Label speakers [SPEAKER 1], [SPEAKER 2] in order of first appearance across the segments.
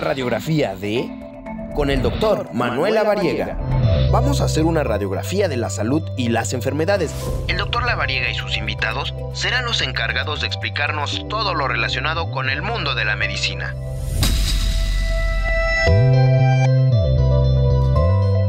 [SPEAKER 1] radiografía de... Con el doctor Manuel Lavariega. Vamos a hacer una radiografía de la salud y las enfermedades. El doctor Lavariega y sus invitados serán los encargados de explicarnos todo lo relacionado con el mundo de la medicina.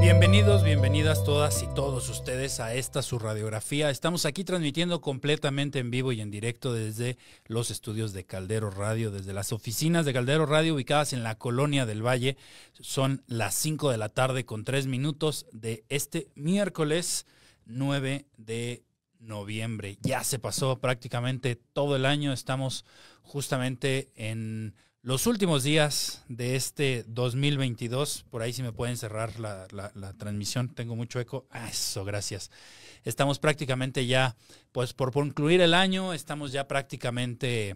[SPEAKER 2] Bienvenidos, bienvenidas todas y todos ustedes a esta su radiografía. Estamos aquí transmitiendo completamente en vivo y en directo desde los estudios de Caldero Radio, desde las oficinas de Caldero Radio ubicadas en la Colonia del Valle. Son las 5 de la tarde con 3 minutos de este miércoles 9 de noviembre. Ya se pasó prácticamente todo el año. Estamos justamente en los últimos días de este 2022. Por ahí si me pueden cerrar la, transmisión, tengo mucho eco. Ah, eso, gracias. Estamos prácticamente ya, pues por concluir el año, estamos ya prácticamente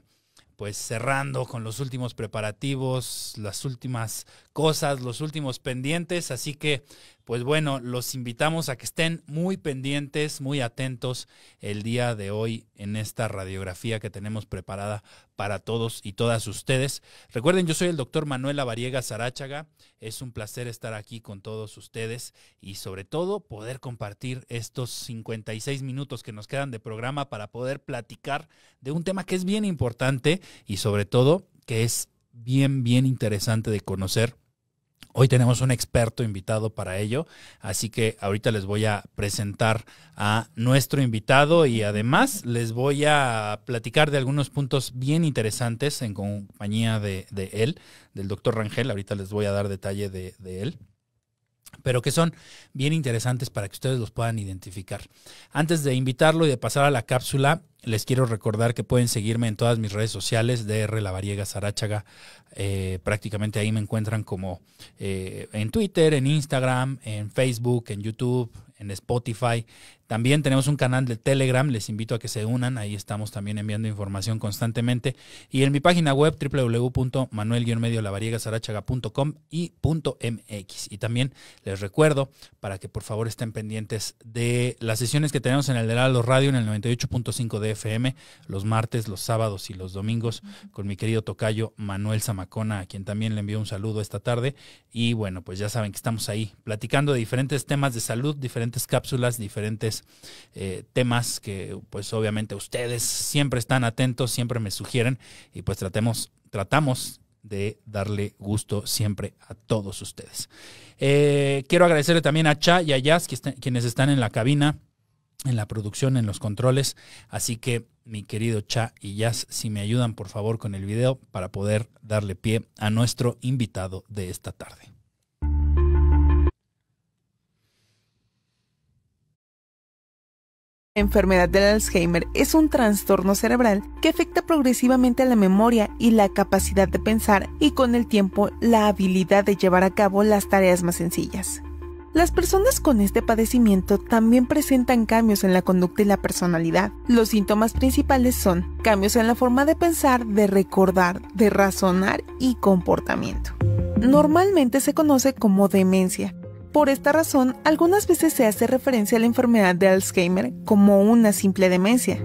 [SPEAKER 2] pues cerrando con los últimos preparativos, las últimas cosas, los últimos pendientes. Así que pues bueno, los invitamos a que estén muy pendientes, muy atentos el día de hoy en esta radiografía que tenemos preparada para todos y todas ustedes. Recuerden, yo soy el doctor Manuel Variega Sarachaga. Es un placer estar aquí con todos ustedes y sobre todo poder compartir estos 56 minutos que nos quedan de programa para poder platicar de un tema que es bien importante y sobre todo que es bien, bien interesante de conocer Hoy tenemos un experto invitado para ello, así que ahorita les voy a presentar a nuestro invitado y además les voy a platicar de algunos puntos bien interesantes en compañía de, él, del doctor Rangel. Ahorita les voy a dar detalle de él pero que son bien interesantes para que ustedes los puedan identificar. Antes de invitarlo y de pasar a la cápsula, les quiero recordar que pueden seguirme en todas mis redes sociales, DR Lavariega Sarachaga. Eh, prácticamente ahí me encuentran como eh, en Twitter, en Instagram, en Facebook, en YouTube, en Spotify. También tenemos un canal de Telegram, les invito a que se unan, ahí estamos también enviando información constantemente. Y en mi página web wwwmanuel lavariegasarachaga.com y .mx. Y también les recuerdo para que por favor estén pendientes de las sesiones que tenemos en el Heraldo Radio en el 98.5 de FM, los martes, los sábados y los domingos, con mi querido tocayo Manuel Zamacona, a quien también le envío un saludo esta tarde. Y bueno, pues ya saben que estamos ahí platicando de diferentes temas de salud, diferentes cápsulas, diferentes pues, eh, temas que pues obviamente ustedes siempre están atentos, siempre me sugieren y pues tratemos, tratamos de darle gusto siempre a todos ustedes. Eh, quiero agradecerle también a Cha y a Yas, quienes están en la cabina, en la producción, en los controles. Así que, mi querido Cha y Yas, si me ayudan por favor con el video para poder darle pie a nuestro invitado de esta tarde.
[SPEAKER 3] enfermedad del Alzheimer es un trastorno cerebral que afecta progresivamente a la memoria y la capacidad de pensar y con el tiempo la habilidad de llevar a cabo las tareas más sencillas. Las personas con este padecimiento también presentan cambios en la conducta y la personalidad. Los síntomas principales son cambios en la forma de pensar, de recordar, de razonar y comportamiento. Normalmente se conoce como demencia por esta razón, algunas veces se hace referencia a la enfermedad de Alzheimer como una simple demencia.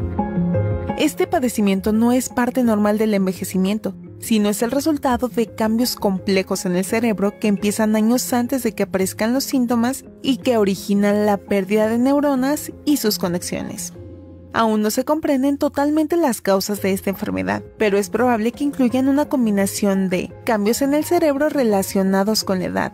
[SPEAKER 3] Este padecimiento no es parte normal del envejecimiento, sino es el resultado de cambios complejos en el cerebro que empiezan años antes de que aparezcan los síntomas y que originan la pérdida de neuronas y sus conexiones. Aún no se comprenden totalmente las causas de esta enfermedad, pero es probable que incluyan una combinación de cambios en el cerebro relacionados con la edad,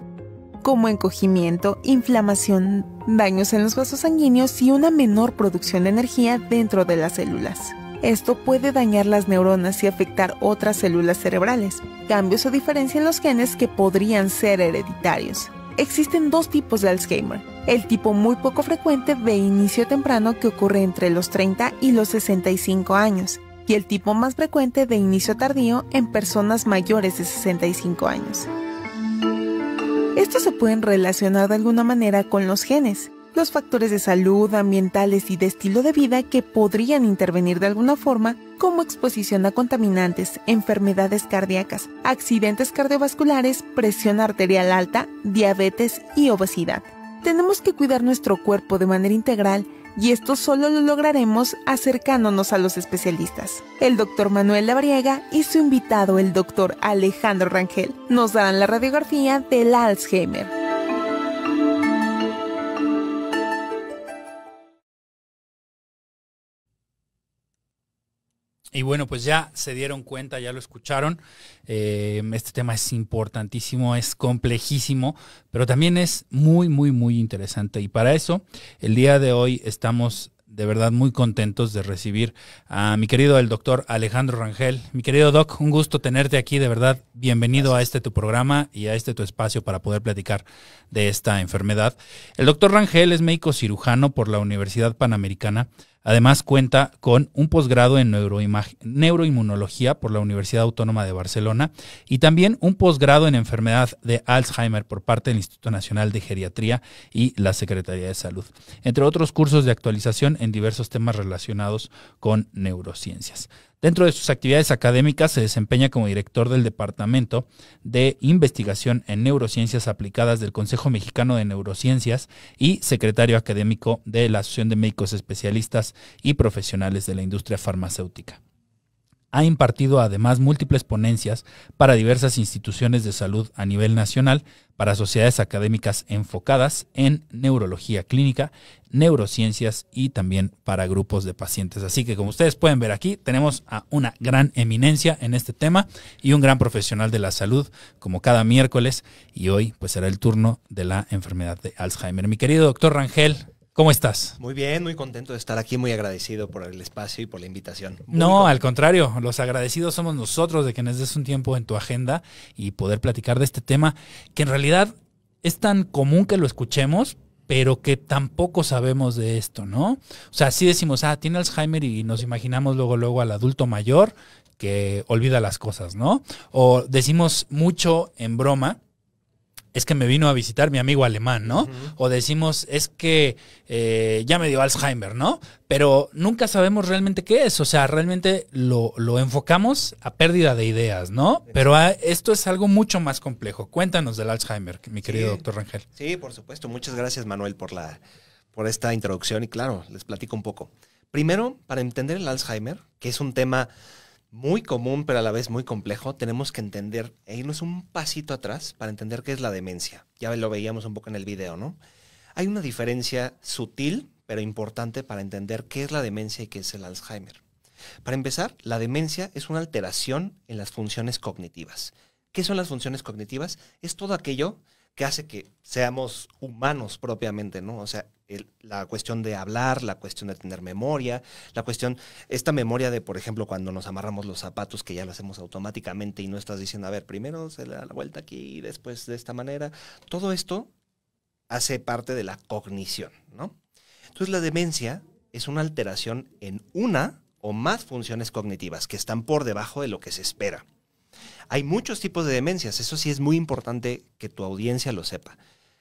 [SPEAKER 3] como encogimiento, inflamación, daños en los vasos sanguíneos y una menor producción de energía dentro de las células. Esto puede dañar las neuronas y afectar otras células cerebrales, cambios o diferencia en los genes que podrían ser hereditarios. Existen dos tipos de Alzheimer, el tipo muy poco frecuente de inicio temprano que ocurre entre los 30 y los 65 años, y el tipo más frecuente de inicio tardío en personas mayores de 65 años. Estos se pueden relacionar de alguna manera con los genes, los factores de salud, ambientales y de estilo de vida que podrían intervenir de alguna forma, como exposición a contaminantes, enfermedades cardíacas, accidentes cardiovasculares, presión arterial alta, diabetes y obesidad. Tenemos que cuidar nuestro cuerpo de manera integral y esto solo lo lograremos acercándonos a los especialistas. El doctor Manuel Labriega y su invitado, el doctor Alejandro Rangel, nos darán la radiografía del Alzheimer.
[SPEAKER 2] Y bueno, pues ya se dieron cuenta, ya lo escucharon. Eh, este tema es importantísimo, es complejísimo, pero también es muy, muy, muy interesante. Y para eso, el día de hoy estamos de verdad muy contentos de recibir a mi querido el doctor Alejandro Rangel. Mi querido Doc, un gusto tenerte aquí, de verdad. Bienvenido a este tu programa y a este tu espacio para poder platicar de esta enfermedad. El doctor Rangel es médico cirujano por la Universidad Panamericana Además cuenta con un posgrado en neuroinmunología por la Universidad Autónoma de Barcelona y también un posgrado en enfermedad de Alzheimer por parte del Instituto Nacional de Geriatría y la Secretaría de Salud, entre otros cursos de actualización en diversos temas relacionados con neurociencias. Dentro de sus actividades académicas se desempeña como director del Departamento de Investigación en Neurociencias Aplicadas del Consejo Mexicano de Neurociencias y secretario académico de la Asociación de Médicos Especialistas y Profesionales de la Industria Farmacéutica ha impartido además múltiples ponencias para diversas instituciones de salud a nivel nacional, para sociedades académicas enfocadas en neurología clínica, neurociencias y también para grupos de pacientes. Así que como ustedes pueden ver aquí, tenemos a una gran eminencia en este tema y un gran profesional de la salud como cada miércoles y hoy pues será el turno de la enfermedad de Alzheimer. Mi querido doctor Rangel, ¿Cómo estás?
[SPEAKER 1] Muy bien, muy contento de estar aquí, muy agradecido por el espacio y por la invitación.
[SPEAKER 2] no, al contrario, los agradecidos somos nosotros de que nos des un tiempo en tu agenda y poder platicar de este tema que en realidad es tan común que lo escuchemos, pero que tampoco sabemos de esto, ¿no? O sea, sí decimos, ah, tiene Alzheimer y nos imaginamos luego, luego al adulto mayor que olvida las cosas, ¿no? O decimos mucho en broma es que me vino a visitar mi amigo alemán, ¿no? O decimos, es que eh, ya me dio Alzheimer, ¿no? Pero nunca sabemos realmente qué es, o sea, realmente lo, lo enfocamos a pérdida
[SPEAKER 1] de ideas, ¿no? Pero ah,
[SPEAKER 2] esto es algo mucho más complejo. Cuéntanos del Alzheimer, mi querido doctor
[SPEAKER 1] Rangel. Sí, por supuesto. Muchas gracias, Manuel, por, la, por esta introducción y claro, les platico un poco. Primero, para entender el Alzheimer, que es un tema muy común, pero a la vez muy complejo, tenemos que entender e irnos un pasito atrás para entender qué es la demencia. Ya lo veíamos un poco en el video, ¿no? Hay una diferencia sutil, pero importante para entender qué es la demencia y qué es el Alzheimer. Para empezar, la demencia es una alteración en las funciones cognitivas. ¿Qué son las funciones cognitivas? Es todo aquello que hace que seamos humanos propiamente, ¿no? O sea, la cuestión de hablar, la cuestión de tener memoria, la cuestión, esta memoria de, por ejemplo, cuando nos amarramos los zapatos, que ya lo hacemos automáticamente y no estás diciendo, a ver, primero se le da la vuelta aquí, y después de esta manera, todo esto hace parte de la cognición, ¿no? Entonces la demencia es una alteración en una o más funciones cognitivas que están por debajo de lo que se espera. Hay muchos tipos de demencias, eso sí es muy importante que tu audiencia lo sepa.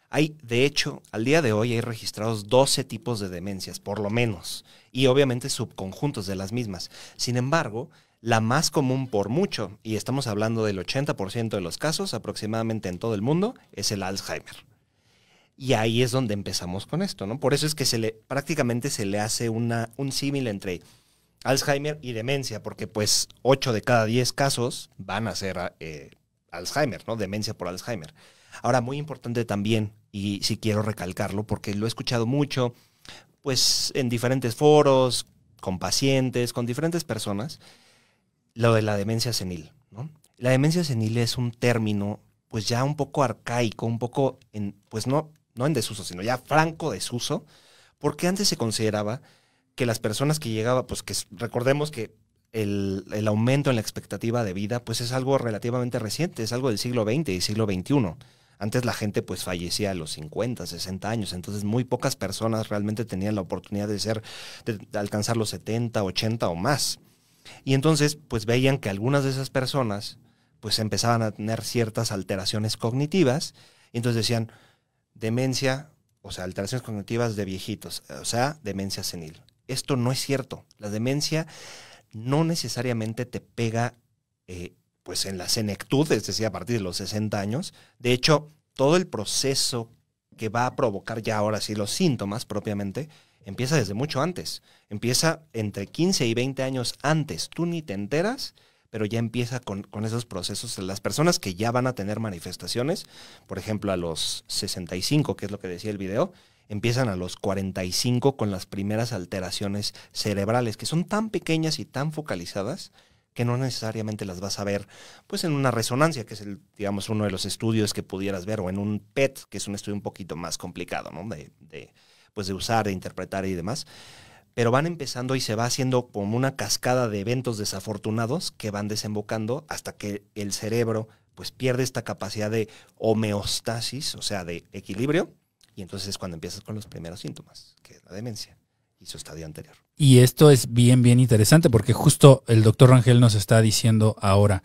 [SPEAKER 1] Hay, de hecho, al día de hoy hay registrados 12 tipos de demencias, por lo menos, y obviamente subconjuntos de las mismas. Sin embargo, la más común por mucho, y estamos hablando del 80% de los casos aproximadamente en todo el mundo, es el Alzheimer. Y ahí es donde empezamos con esto, ¿no? Por eso es que prácticamente se le hace un símil entre Alzheimer y demencia, porque pues 8 de cada 10 casos van a ser eh, Alzheimer, ¿no? Demencia por Alzheimer. Ahora, muy importante también, y si quiero recalcarlo, porque lo he escuchado mucho, pues en diferentes foros, con pacientes, con diferentes personas, lo de la demencia senil, ¿no? La demencia senil es un término, pues ya un poco arcaico, un poco, en, pues no, no en desuso, sino ya franco desuso, porque antes se consideraba que las personas que llegaban, pues que recordemos que el, el, aumento en la expectativa de vida, pues es algo relativamente reciente, es algo del siglo XX y siglo XXI. Antes la gente pues fallecía a los 50, 60 años, entonces muy pocas personas realmente tenían la oportunidad de ser, de alcanzar los 70, 80 o más. Y entonces pues veían que algunas de esas personas pues empezaban a tener ciertas alteraciones cognitivas, y entonces decían demencia, o sea, alteraciones cognitivas de viejitos, o sea, demencia senil esto no es cierto. La demencia no necesariamente te pega eh, pues en la senectud, es decir, a partir de los 60 años. De hecho, todo el proceso que va a provocar ya ahora sí los síntomas propiamente, empieza desde mucho antes. Empieza entre 15 y 20 años antes. Tú ni te enteras, pero ya empieza con, con, esos procesos. Las personas que ya van a tener manifestaciones, por ejemplo, a los 65, que es lo que decía el video, empiezan a los 45 con las primeras alteraciones cerebrales, que son tan pequeñas y tan focalizadas que no necesariamente las vas a ver pues en una resonancia, que es el, digamos, uno de los estudios que pudieras ver, o en un PET, que es un estudio un poquito más complicado, ¿no? De, de pues de usar, de interpretar y demás. Pero van empezando y se va haciendo como una cascada de eventos desafortunados que van desembocando hasta que el cerebro pues pierde esta capacidad de homeostasis, o sea, de equilibrio, y entonces es cuando empiezas con los primeros síntomas, que es la demencia y su estadio anterior.
[SPEAKER 2] Y esto es bien, bien interesante porque justo el doctor Rangel nos está diciendo ahora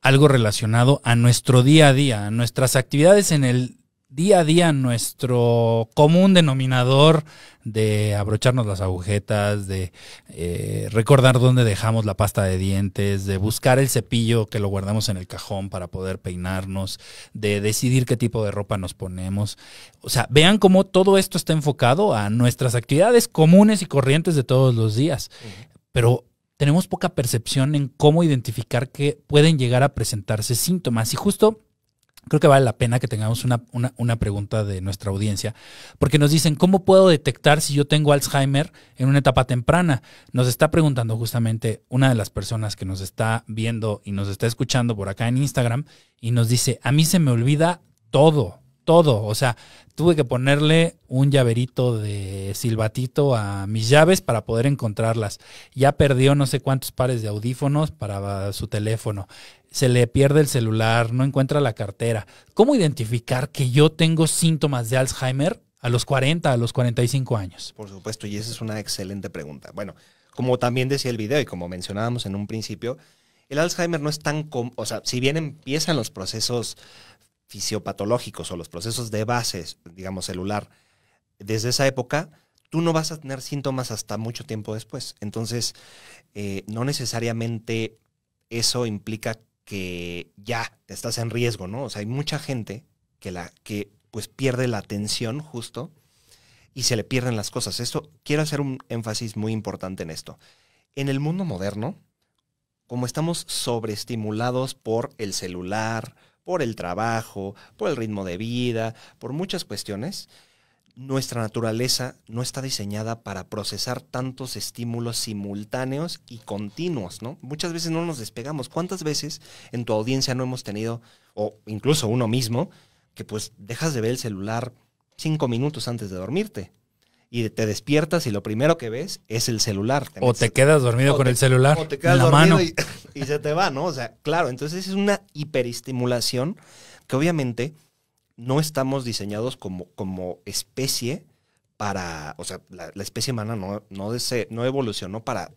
[SPEAKER 2] algo relacionado a nuestro día a día, a nuestras actividades en el día a día nuestro común denominador de abrocharnos las agujetas, de eh, recordar dónde dejamos la pasta de dientes, de buscar el cepillo que lo guardamos en el cajón para poder peinarnos, de decidir qué tipo de ropa nos ponemos. O sea, vean cómo todo esto está enfocado a nuestras actividades comunes y corrientes de todos los días. Pero tenemos poca percepción en cómo identificar que pueden llegar a presentarse síntomas. Y justo creo que vale la pena que tengamos una, pregunta de nuestra audiencia, porque nos dicen, ¿cómo puedo detectar si yo tengo Alzheimer en una etapa temprana? Nos está preguntando justamente una de las personas que nos está viendo y nos está escuchando por acá en Instagram y nos dice, a mí se me olvida todo, todo, o sea, tuve que ponerle un llaverito de silbatito a mis llaves para poder encontrarlas. Ya perdió no sé cuántos pares de audífonos para su teléfono se le pierde el celular, no encuentra la cartera. ¿Cómo identificar que yo tengo síntomas de Alzheimer a los 40, a los 45 años?
[SPEAKER 1] Por supuesto, y esa es una excelente pregunta. Bueno, como también decía el video y como mencionábamos en un principio, el Alzheimer no es tan, o sea, si bien empiezan los procesos fisiopatológicos o los procesos de base, digamos, celular, desde esa época, tú no vas a tener síntomas hasta mucho tiempo después. Entonces, eh, no necesariamente eso implica que ya estás en riesgo, ¿no? O sea, hay mucha gente que, la, que pues pierde la atención justo y se le pierden las cosas. Esto, quiero hacer un énfasis muy importante en esto. En el mundo moderno, como estamos sobreestimulados por el celular, por el trabajo, por el ritmo de vida, por muchas cuestiones, nuestra naturaleza no está diseñada para procesar tantos estímulos simultáneos y continuos, ¿no? Muchas veces no nos despegamos. ¿Cuántas veces en tu audiencia no hemos tenido, o incluso uno mismo, que pues dejas de ver el celular cinco minutos antes de dormirte? Y te despiertas y lo primero que ves es el celular. o te quedas dormido con el celular. O la mano. Y, y se te va, ¿no? O sea, claro, entonces es una hiperestimulación que obviamente no estamos diseñados como, como especie para, o sea, la, especie humana no, no, no evolucionó para,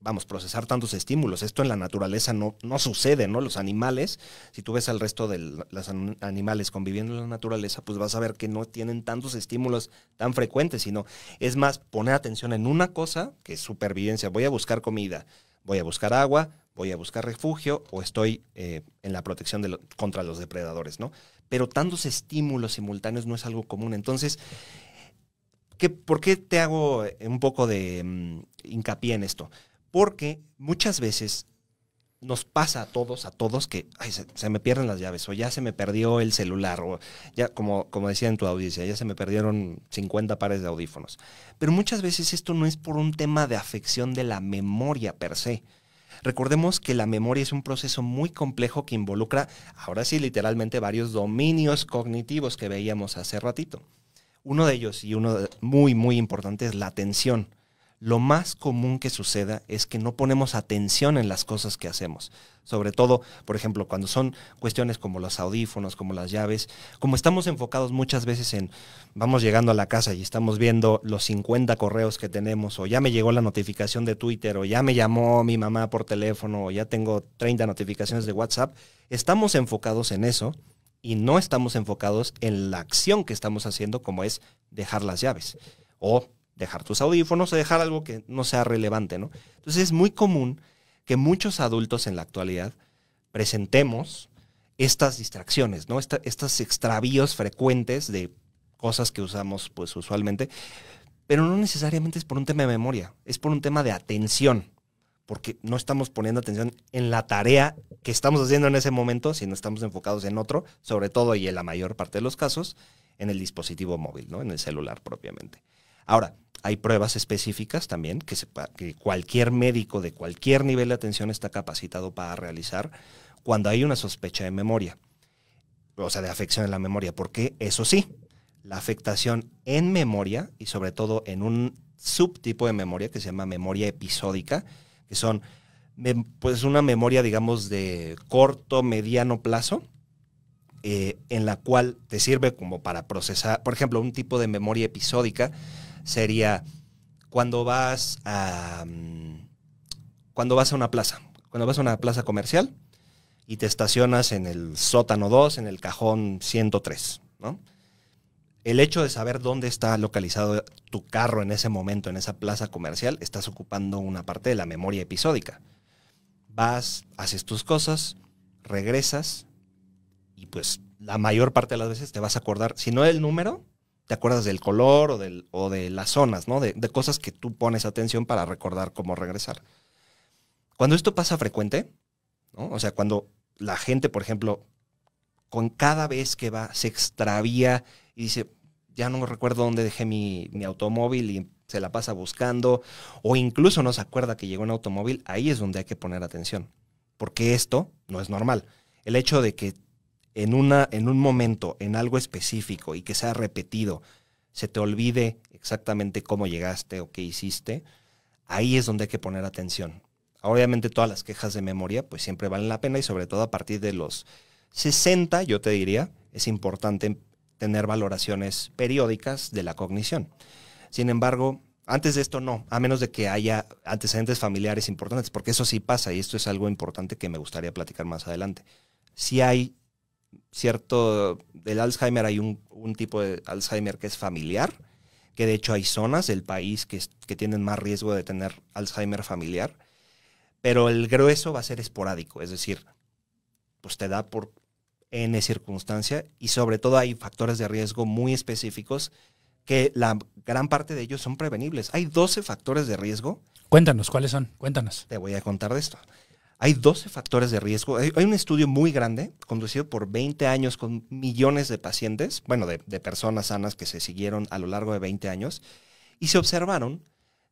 [SPEAKER 1] vamos, procesar tantos estímulos. Esto en la naturaleza no, no sucede, ¿no? Los animales, si tú ves al resto de los animales conviviendo en la naturaleza, pues vas a ver que no tienen tantos estímulos tan frecuentes, sino es más poner atención en una cosa, que es supervivencia. Voy a buscar comida, voy a buscar agua, voy a buscar refugio o estoy eh, en la protección contra los depredadores, ¿no? pero tantos estímulos simultáneos no es algo común. Entonces, ¿qué, ¿por qué te hago eh, un poco de mm, hincapié en esto? Porque muchas veces nos pasa a todos, a todos, que se, me pierden las llaves, o ya se me perdió el celular, o ya, como, como decía en tu audiencia, ya se me perdieron 50 pares de audífonos. Pero muchas veces esto no es por un tema de afección de la memoria per se, Recordemos que la memoria es un proceso muy complejo que involucra, ahora sí, literalmente varios dominios cognitivos que veíamos hace ratito. Uno de ellos y uno muy, muy importante es la atención lo más común que suceda es que no ponemos atención en las cosas que hacemos. Sobre todo, por ejemplo, cuando son cuestiones como los audífonos, como las llaves, como estamos enfocados muchas veces en, vamos llegando a la casa y estamos viendo los 50 correos que tenemos, o ya me llegó la notificación de Twitter, o ya me llamó mi mamá por teléfono, o ya tengo 30 notificaciones de WhatsApp, estamos enfocados en eso y no estamos enfocados en la acción que estamos haciendo, como es dejar las llaves o dejar tus audífonos o dejar algo que no sea relevante, Entonces es muy común que muchos adultos en la actualidad presentemos estas distracciones, ¿no? estos extravíos frecuentes de cosas que usamos pues usualmente, pero no necesariamente es por un tema de memoria, es por un tema de atención, porque no estamos poniendo atención en la tarea que estamos haciendo en ese momento, sino estamos enfocados en otro, sobre todo y en la mayor parte de los casos, en el dispositivo móvil, En el celular propiamente. Ahora, hay pruebas específicas también que, cualquier médico de cualquier nivel de atención está capacitado para realizar cuando hay una sospecha de memoria, o sea, de afección en la memoria, porque eso sí, la afectación en memoria y sobre todo en un subtipo de memoria que se llama memoria episódica, que son pues una memoria, digamos, de corto, mediano plazo, eh, en la cual te sirve como para procesar, por ejemplo, un tipo de memoria episódica sería cuando vas a, mm, cuando vas a una plaza, cuando vas a una plaza comercial y te estacionas en el sótano 2, en el cajón 103, El hecho de saber dónde está localizado tu carro en ese momento, en esa plaza comercial, estás ocupando una parte de la memoria episódica. Vas, haces tus cosas, regresas y pues la mayor parte de las veces te vas a acordar, si no el número, te acuerdas del color o, de las zonas, ¿no? De, cosas que tú pones atención para recordar cómo regresar. Cuando esto pasa frecuente, O sea, cuando la gente, por ejemplo, con cada vez que va, se extravía y dice, ya no recuerdo dónde dejé mi, mi automóvil y se la pasa buscando, o incluso no se acuerda que llegó un automóvil, ahí es donde hay que poner atención, porque esto no es normal. El hecho de que en, una, en un momento, en algo específico y que sea repetido, se te olvide exactamente cómo llegaste o qué hiciste, ahí es donde hay que poner atención. Obviamente todas las quejas de memoria pues siempre valen la pena y sobre todo a partir de los 60, yo te diría, es importante tener valoraciones periódicas de la cognición. Sin embargo, antes de esto no, a menos de que haya antecedentes familiares importantes, porque eso sí pasa y esto es algo importante que me gustaría platicar más adelante. Si hay cierto, del Alzheimer hay un, tipo de Alzheimer que es familiar, que de hecho hay zonas del país que, que tienen más riesgo de tener Alzheimer familiar, pero el grueso va a ser esporádico, es decir, pues te da por N circunstancia y sobre todo hay factores de riesgo muy específicos que la gran parte de ellos son prevenibles. Hay 12 factores de riesgo. Cuéntanos, ¿cuáles son? Cuéntanos. Te voy a contar de esto. Hay 12 factores de riesgo. Hay, un estudio muy grande, conducido por 20 años con millones de pacientes, bueno, de, personas sanas que se siguieron a lo largo de 20 años, y se observaron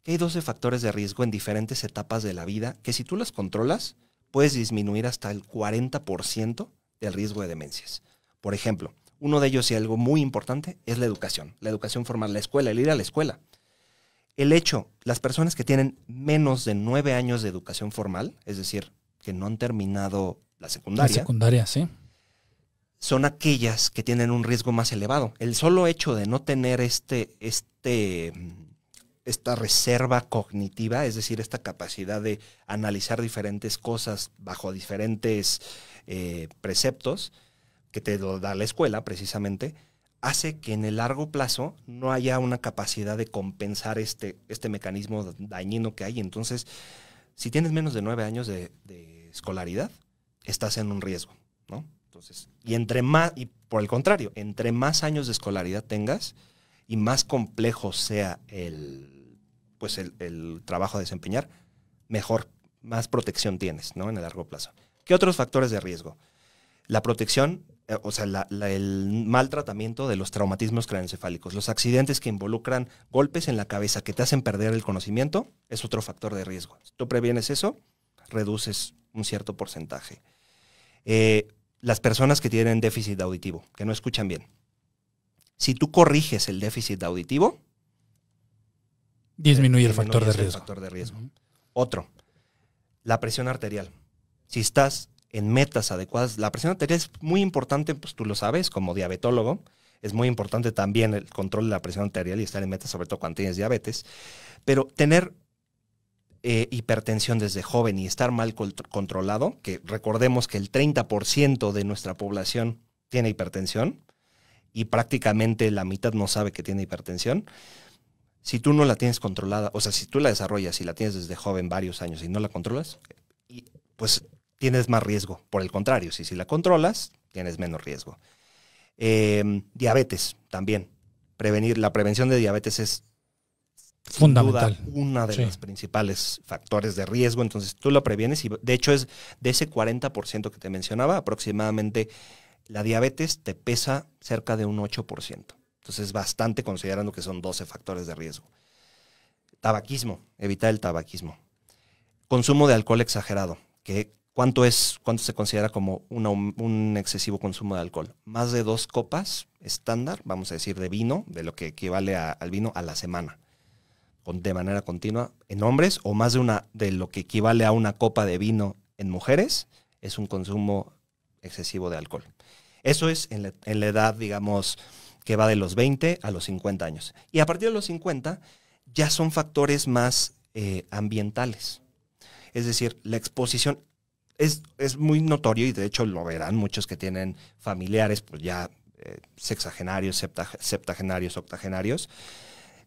[SPEAKER 1] que hay 12 factores de riesgo en diferentes etapas de la vida que si tú las controlas, puedes disminuir hasta el 40% del riesgo de demencias. Por ejemplo, uno de ellos y algo muy importante es la educación, la educación formal, la escuela, el ir a la escuela. El hecho, las personas que tienen menos de 9 años de educación formal, es decir, que no han terminado la secundaria. La secundaria, sí. Son aquellas que tienen un riesgo más elevado. El solo hecho de no tener este, este, esta reserva cognitiva, es decir, esta capacidad de analizar diferentes cosas bajo diferentes eh, preceptos que te da la escuela precisamente, hace que en el largo plazo no haya una capacidad de compensar este, este mecanismo dañino que hay. Entonces, si tienes menos de nueve años de, escolaridad, estás en un riesgo, ¿no? Entonces, y entre más, y por el contrario, entre más años de escolaridad tengas y más complejo sea el, pues el, trabajo a desempeñar, mejor, más protección tienes, ¿no? En el largo plazo. ¿Qué otros factores de riesgo? La protección eh, o sea, el mal tratamiento de los traumatismos craneoencefálicos. Los accidentes que involucran golpes en la cabeza que te hacen perder el conocimiento es otro factor de riesgo. Si tú previenes eso, reduces un cierto porcentaje. Eh, las personas que tienen déficit auditivo, que no escuchan bien. Si tú corriges el déficit auditivo,
[SPEAKER 2] disminuye, el, factor, de
[SPEAKER 1] riesgo. Otro, la presión arterial. Si estás en metas adecuadas. La presión arterial es muy importante, pues tú lo sabes, como diabetólogo. Es muy importante también el control de la presión arterial y estar en metas, sobre todo cuando tienes diabetes. Pero tener eh, hipertensión desde joven y estar mal controlado, que recordemos que el 30% de nuestra población tiene hipertensión y prácticamente la mitad no sabe que tiene hipertensión, si tú no la tienes controlada, o sea, si tú la desarrollas y la tienes desde joven varios años y no la controlas, pues tienes más riesgo. Por el contrario, si, la controlas, tienes menos riesgo. Em, diabetes también. Prevenir, la prevención de diabetes es fundamental. una de las los principales factores de riesgo. Entonces tú lo previenes y de hecho es de ese 40% que te mencionaba, aproximadamente la diabetes te pesa cerca de un 8%. Entonces es bastante considerando que son 12 factores de riesgo. Tabaquismo, evitar el tabaquismo. Consumo de alcohol exagerado, que ¿Cuánto es, cuánto se considera como un excesivo consumo de alcohol? Más de dos copas estándar, vamos a decir, de vino, de lo que equivale al vino a la semana, con, de manera continua en hombres, o más de una, de lo que equivale a una copa de vino en mujeres, es un consumo excesivo de alcohol. Eso es en la, edad, digamos, que va de los 20 a los 50 años. Y a partir de los 50 ya son factores más eh, ambientales. Es decir, la exposición es, muy notorio y de hecho lo verán muchos que tienen familiares, pues ya eh, sexagenarios, septagenarios, octagenarios,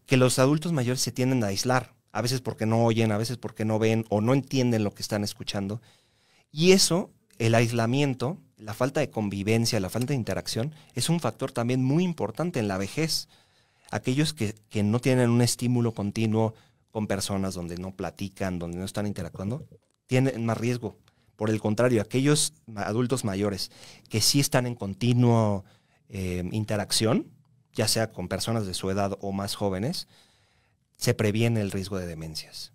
[SPEAKER 1] que los adultos mayores se tienden a aislar, a veces porque no oyen, a veces porque no ven o no entienden lo que están escuchando. Y eso, el aislamiento, la falta de convivencia, la falta de interacción, es un factor también muy importante en la vejez. Aquellos que, que no tienen un estímulo continuo con personas donde no platican, donde no están interactuando, tienen más riesgo por el contrario, aquellos adultos mayores que sí están en continua eh, interacción, ya sea con personas de su edad o más jóvenes, se previene el riesgo de demencias.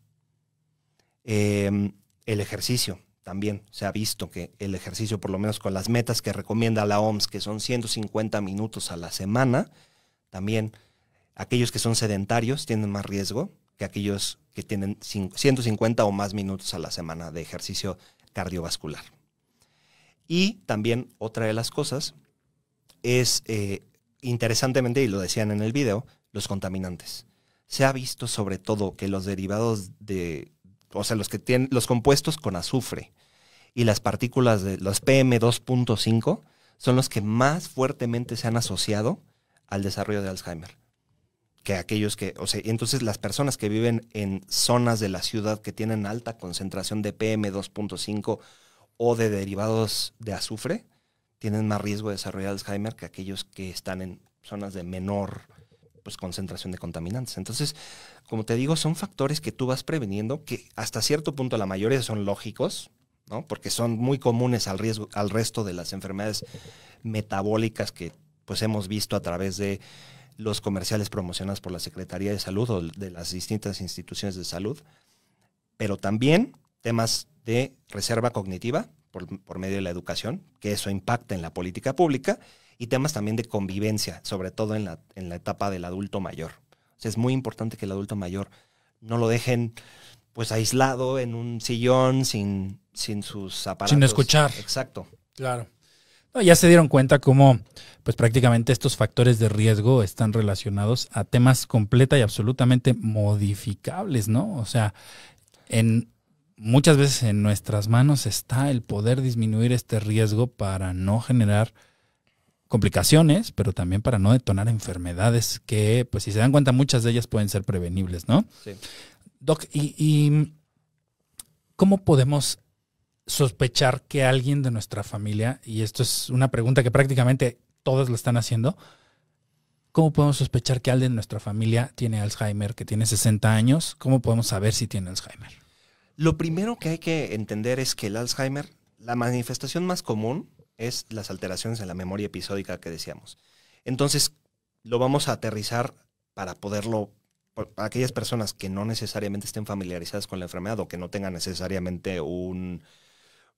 [SPEAKER 1] Em, el ejercicio también se ha visto que el ejercicio, por lo menos con las metas que recomienda la OMS, que son 150 minutos a la semana, también aquellos que son sedentarios tienen más riesgo que aquellos que tienen 150 o más minutos a la semana de ejercicio cardiovascular. Y también otra de las cosas es, eh, interesantemente, y lo decían en el video, los contaminantes. Se ha visto sobre todo que los derivados de, o sea, los que tienen los compuestos con azufre y las partículas de los PM2.5 son los que más fuertemente se han asociado al desarrollo de Alzheimer que aquellos que, o sea, entonces las personas que viven en zonas de la ciudad que tienen alta concentración de PM2.5 o de derivados de azufre, tienen más riesgo de desarrollar Alzheimer que aquellos que están en zonas de menor pues, concentración de contaminantes. Entonces, como te digo, son factores que tú vas preveniendo, que hasta cierto punto la mayoría son lógicos, ¿no? porque son muy comunes al, riesgo, al resto de las enfermedades metabólicas que pues, hemos visto a través de los comerciales promocionados por la Secretaría de Salud o de las distintas instituciones de salud, pero también temas de reserva cognitiva por, medio de la educación, que eso impacta en la política pública, y temas también de convivencia, sobre todo en la, en la etapa del adulto mayor. es muy importante que el adulto mayor no lo dejen pues aislado en un sillón sin, sin sus aparatos. Sin escuchar. Exacto.
[SPEAKER 2] Claro ya se dieron cuenta cómo pues prácticamente estos factores de riesgo están relacionados a temas completa y absolutamente modificables, ¿no? O sea, en muchas veces en nuestras manos está el poder disminuir este riesgo para no generar complicaciones, pero también para no detonar enfermedades que, pues si se dan cuenta, muchas de ellas pueden ser prevenibles, ¿no? Sí. Doc, y cómo podemos sospechar que alguien de nuestra familia, y esto es una pregunta que prácticamente todos lo están haciendo, ¿cómo podemos sospechar que alguien de nuestra familia tiene Alzheimer, que tiene 60 años? ¿Cómo podemos saber si tiene Alzheimer?
[SPEAKER 1] Lo primero que hay que entender es que el Alzheimer, la manifestación más común es las alteraciones en la memoria episódica que decíamos. Entonces, lo vamos a aterrizar para poderlo para aquellas personas que no necesariamente estén familiarizadas con la enfermedad o que no tengan necesariamente un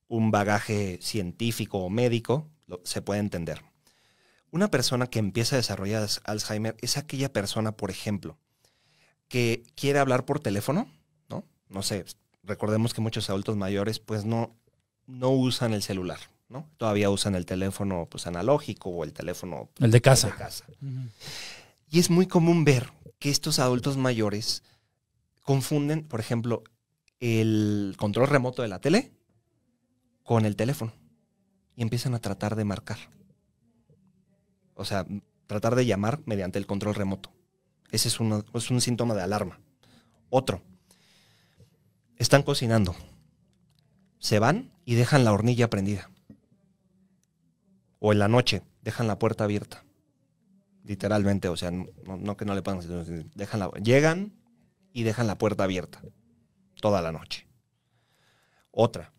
[SPEAKER 1] un bagaje científico o médico, se puede entender. Una persona que empieza a desarrollar Alzheimer es aquella persona, por ejemplo, que quiere hablar por teléfono, ¿no? No sé, recordemos que muchos adultos mayores pues no, no usan el celular, ¿no? Todavía usan el teléfono pues analógico o el teléfono... El de casa. Y es muy común ver que estos adultos mayores confunden, por ejemplo, el control remoto de la tele con el teléfono y empiezan a tratar de marcar. O sea, tratar de llamar mediante el control remoto. Ese es, un síntoma de alarma. Otro, están cocinando. Se van y dejan la hornilla prendida. O en la noche, dejan la puerta abierta. Literalmente, o sea, no, que no le pongan, dejan llegan y dejan la puerta abierta toda la noche. Otra,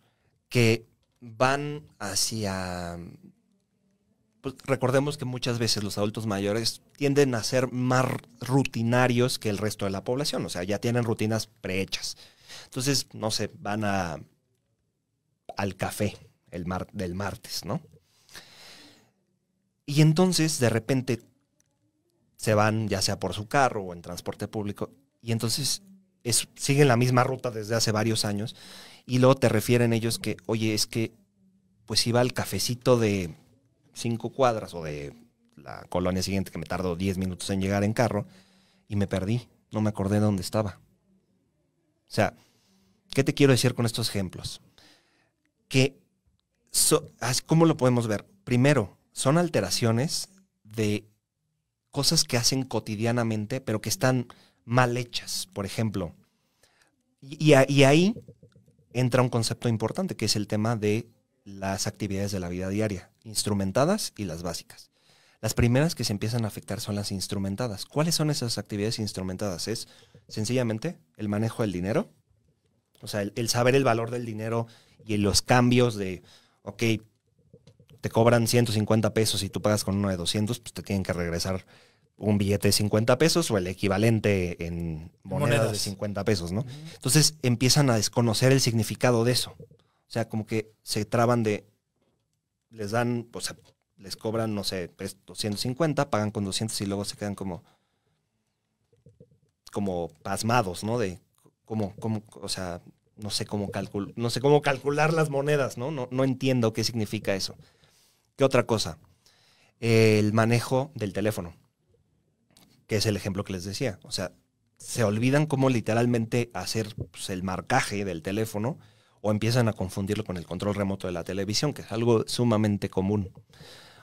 [SPEAKER 1] que van hacia... Pues recordemos que muchas veces los adultos mayores tienden a ser más rutinarios que el resto de la población, o sea, ya tienen rutinas prehechas. Entonces, no sé, van a, al café el del martes, ¿no? Y entonces, de repente, se van ya sea por su carro o en transporte público, y entonces siguen la misma ruta desde hace varios años, y luego te refieren ellos que, oye, es que pues iba al cafecito de cinco cuadras o de la colonia siguiente que me tardó diez minutos en llegar en carro y me perdí, no me acordé de dónde estaba. O sea, ¿qué te quiero decir con estos ejemplos? Que, ¿cómo lo podemos ver? Primero, son alteraciones de cosas que hacen cotidianamente, pero que están mal hechas, por ejemplo. y ahí entra un concepto importante que es el tema de las actividades de la vida diaria, instrumentadas y las básicas. Las primeras que se empiezan a afectar son las instrumentadas. ¿Cuáles son esas actividades instrumentadas? Es sencillamente el manejo del dinero, o sea, el, saber el valor del dinero y los cambios de, ok, te cobran 150 pesos y tú pagas con uno de 200, pues te tienen que regresar un billete de 50 pesos o el equivalente en monedas, de 50 pesos, ¿no? Entonces empiezan a desconocer el significado de eso. O sea, como que se traban de, les dan, o sea, les cobran, no sé, 250, pues, pagan con 200 y luego se quedan como, como pasmados, ¿no? De cómo, o sea, no sé cómo calcular, no sé cómo calcular las monedas, ¿no? ¿no? No entiendo qué significa eso. ¿Qué otra cosa? El manejo del teléfono que es el ejemplo que les decía. O sea, se olvidan cómo literalmente hacer pues, el marcaje del teléfono o empiezan a confundirlo con el control remoto de la televisión, que es algo sumamente común.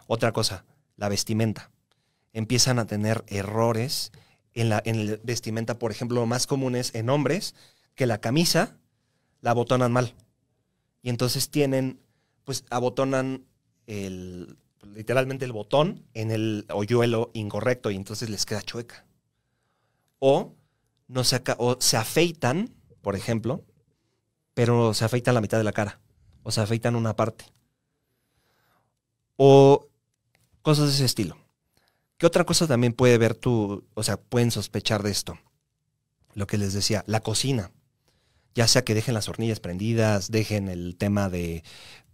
[SPEAKER 1] Otra cosa, la vestimenta. Empiezan a tener errores en la, en la vestimenta, por ejemplo, lo más comunes en hombres, que la camisa la abotonan mal. Y entonces tienen, pues abotonan el, literalmente el botón en el hoyuelo incorrecto y entonces les queda chueca. O, no se, o se afeitan, por ejemplo, pero se afeitan la mitad de la cara. O se afeitan una parte. O cosas de ese estilo. ¿Qué otra cosa también puede ver tú? O sea, pueden sospechar de esto. Lo que les decía, la cocina. Ya sea que dejen las hornillas prendidas, dejen el tema de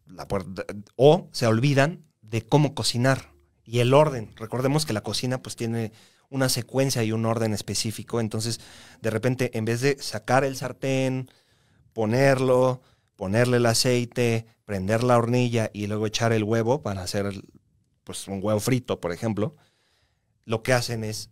[SPEAKER 1] la puerta, o se olvidan de cómo cocinar y el orden. Recordemos que la cocina pues tiene una secuencia y un orden específico, entonces de repente en vez de sacar el sartén, ponerlo, ponerle el aceite, prender la hornilla y luego echar el huevo para hacer pues, un huevo frito, por ejemplo, lo que hacen es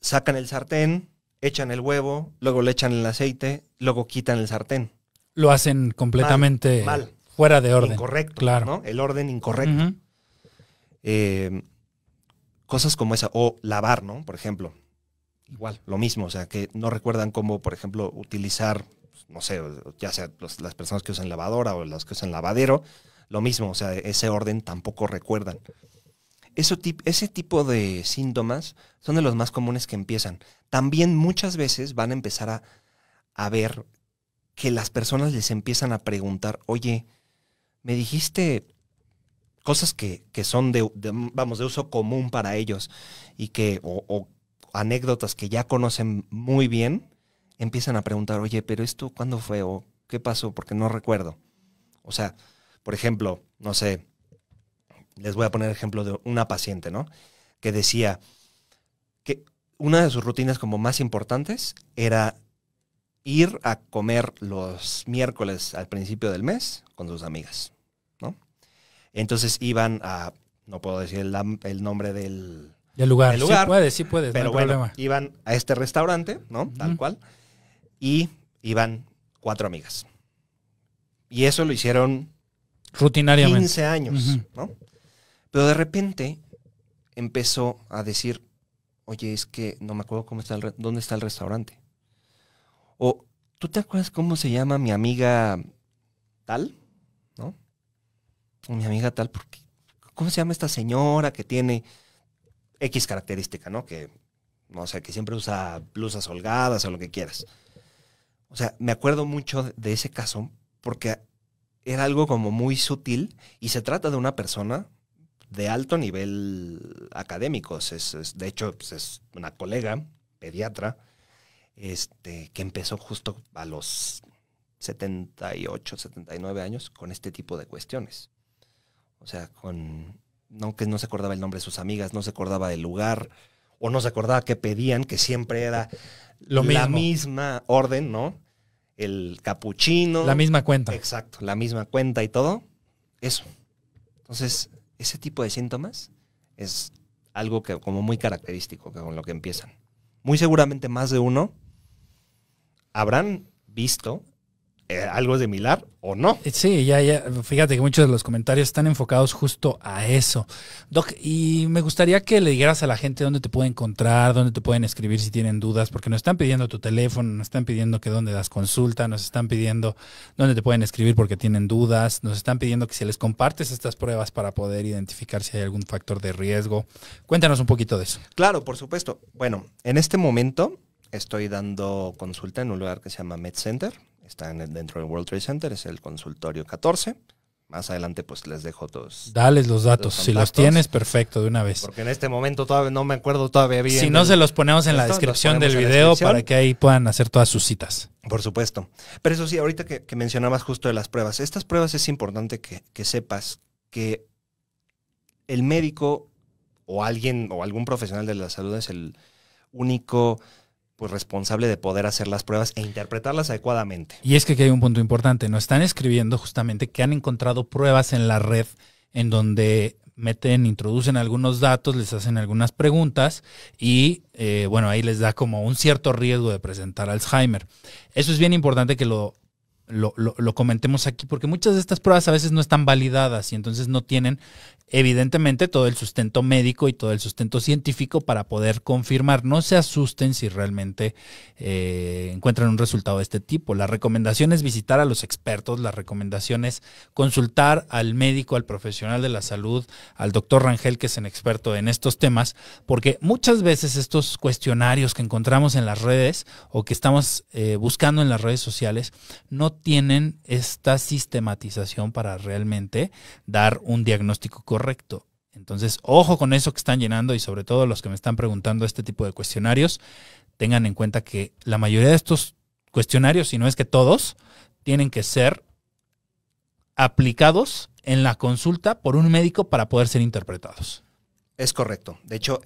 [SPEAKER 1] sacan el sartén, echan el huevo, luego le echan el aceite, luego quitan el sartén.
[SPEAKER 2] Lo hacen completamente mal. mal. Fuera de orden. Incorrecto. Claro.
[SPEAKER 1] ¿no? El orden incorrecto. Eh, cosas como esa. O lavar, ¿no? Por ejemplo. Igual. Lo mismo. O sea, que no recuerdan cómo, por ejemplo, utilizar, pues, no sé, ya sea las personas que usan lavadora o las que usan lavadero. Lo mismo. O sea, ese orden tampoco recuerdan. Eso, ese tipo de síntomas son de los más comunes que empiezan. También muchas veces van a empezar a ver que las personas les empiezan a preguntar, oye, me dijiste cosas que, que son de, vamos, de uso común para ellos y que, o, anécdotas que ya conocen muy bien, empiezan a preguntar, oye, pero esto cuándo fue o qué pasó, porque no recuerdo. O sea, por ejemplo, no sé, les voy a poner ejemplo de una paciente, ¿no? Que decía que una de sus rutinas como más importantes era ir a comer los miércoles al principio del mes con sus amigas. Entonces iban a, no puedo decir el, nombre del, lugar. Del lugar sí puedes, puedes, pero Iban a este restaurante, ¿no? Tal cual. Y iban cuatro amigas. Y eso lo hicieron rutinariamente. 15 años, ¿no? Pero de repente empezó a decir, oye, es que no me acuerdo cómo está el dónde está el restaurante. O, ¿tú te acuerdas cómo se llama mi amiga tal? Oh, mi amiga tal, porque, ¿cómo se llama esta señora que tiene X característica, ¿no? Que, no sé, que siempre usa blusas holgadas o lo que quieras. O sea, me acuerdo mucho de ese caso porque era algo como muy sutil y se trata de una persona de alto nivel académico. de hecho, pues, es una colega pediatra este, que empezó justo a los 78, 79 años con este tipo de cuestiones. O sea, con. No, que no se acordaba el nombre de sus amigas, no se acordaba del lugar, o no se acordaba qué pedían, que siempre era Lo la misma orden, ¿no? El capuchino. La misma cuenta. Exacto, la misma cuenta y todo. Eso. Entonces, ese tipo de síntomas es algo que como muy característico con lo que empiezan. Muy seguramente más de uno habrán visto eh, algo de similar o no. Sí, ya, fíjate que
[SPEAKER 2] muchos de los comentarios están enfocados justo a eso. Doc, y me gustaría que le dijeras a la gente dónde te puede encontrar, dónde te pueden escribir si tienen dudas, porque nos están pidiendo tu teléfono, nos están pidiendo que dónde das consulta, nos están pidiendo dónde te pueden escribir porque tienen dudas, nos están pidiendo que si les compartes estas pruebas para poder identificar si hay algún factor de riesgo. Cuéntanos un poquito
[SPEAKER 1] de eso. Claro, por supuesto. Bueno, en este momento estoy dando consulta en un lugar que se llama MedCenter. Center está dentro del World Trade Center, es el consultorio 14. Más adelante pues les dejo todos. Dales los datos, si los tienes,
[SPEAKER 2] perfecto, de una vez.
[SPEAKER 1] Porque en este momento todavía no me acuerdo todavía bien. Si no, se los ponemos en la descripción del video para
[SPEAKER 2] que ahí puedan hacer todas sus
[SPEAKER 1] citas. Por supuesto. Pero eso sí, ahorita que, mencionabas justo de las pruebas, estas pruebas es importante que sepas que el médico o alguien o algún profesional de la salud es el único pues responsable de poder hacer las pruebas e interpretarlas adecuadamente.
[SPEAKER 2] Y es que aquí hay un punto importante, nos están escribiendo justamente que han encontrado pruebas en la red en donde meten, introducen algunos datos, les hacen algunas preguntas y eh, bueno, ahí les da como un cierto riesgo de presentar Alzheimer. Eso es bien importante que lo, comentemos aquí porque muchas de estas pruebas a veces no están validadas y entonces no tienen evidentemente todo el sustento médico y todo el sustento científico para poder confirmar. No se asusten si realmente eh, encuentran un resultado de este tipo. La recomendación es visitar a los expertos, la recomendación es consultar al médico, al profesional de la salud, al doctor Rangel, que es un experto en estos temas, porque muchas veces estos cuestionarios que encontramos en las redes o que estamos eh, buscando en las redes sociales no tienen esta sistematización para realmente dar un diagnóstico correcto correcto. Entonces, ojo con eso que están llenando y sobre todo los que me están preguntando este tipo de cuestionarios, tengan en cuenta que la mayoría de estos cuestionarios, si no es que todos, tienen que ser aplicados en la consulta por un médico para poder ser interpretados.
[SPEAKER 1] Es correcto. De hecho,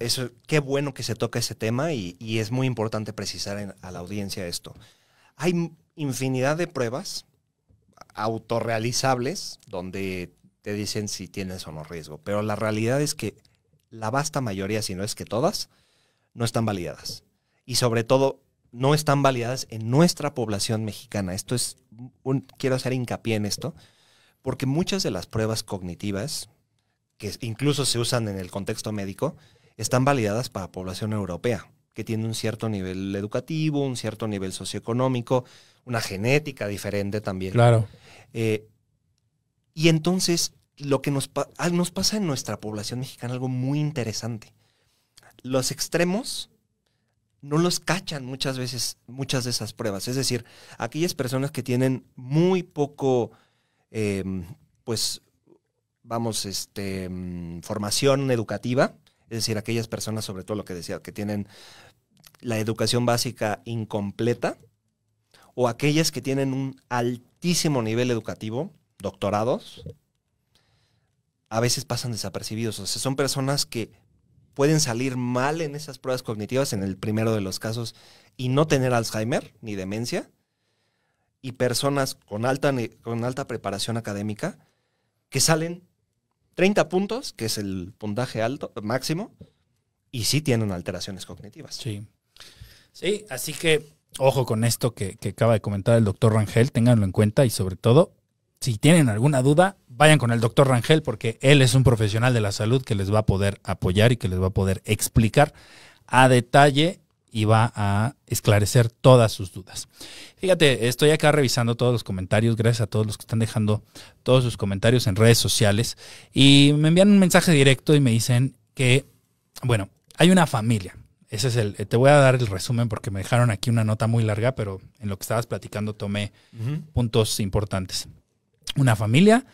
[SPEAKER 1] qué bueno que se toca ese tema y, es muy importante precisar a la audiencia esto. Hay infinidad de pruebas autorrealizables donde te dicen si tienes o no riesgo. Pero la realidad es que la vasta mayoría, si no es que todas, no están validadas. Y sobre todo, no están validadas en nuestra población mexicana. Esto es, quiero hacer hincapié en esto, porque muchas de las pruebas cognitivas, que incluso se usan en el contexto médico, están validadas para población europea, que tiene un cierto nivel educativo, un cierto nivel socioeconómico, una genética diferente también. Claro. Eh, y entonces, lo que nos, pasa en nuestra población mexicana, algo muy interesante. Los extremos no los cachan muchas veces, muchas de esas pruebas. Es decir, aquellas personas que tienen muy poco, em, pues, vamos, este, mm, formación educativa, es decir, aquellas personas, sobre todo lo que decía, que tienen la educación básica incompleta, o aquellas que tienen un altísimo nivel educativo, doctorados, a veces pasan desapercibidos. O sea, son personas que pueden salir mal en esas pruebas cognitivas, en el primero de los casos, y no tener Alzheimer ni demencia. Y personas con alta, con alta preparación académica que salen 30 puntos, que es el puntaje alto, máximo, y sí tienen alteraciones cognitivas. Sí.
[SPEAKER 2] Sí, así que
[SPEAKER 1] ojo con esto que,
[SPEAKER 2] que acaba de comentar el doctor Rangel, ténganlo en cuenta y sobre todo si tienen alguna duda, vayan con el doctor Rangel porque él es un profesional de la salud que les va a poder apoyar y que les va a poder explicar a detalle y va a esclarecer todas sus dudas. Fíjate, estoy acá revisando todos los comentarios, gracias a todos los que están dejando todos sus comentarios en redes sociales y me envían un mensaje directo y me dicen que, bueno, hay una familia. Ese es el, te voy a dar el resumen porque me dejaron aquí una nota muy larga, pero en lo que estabas platicando tomé puntos importantes una familia,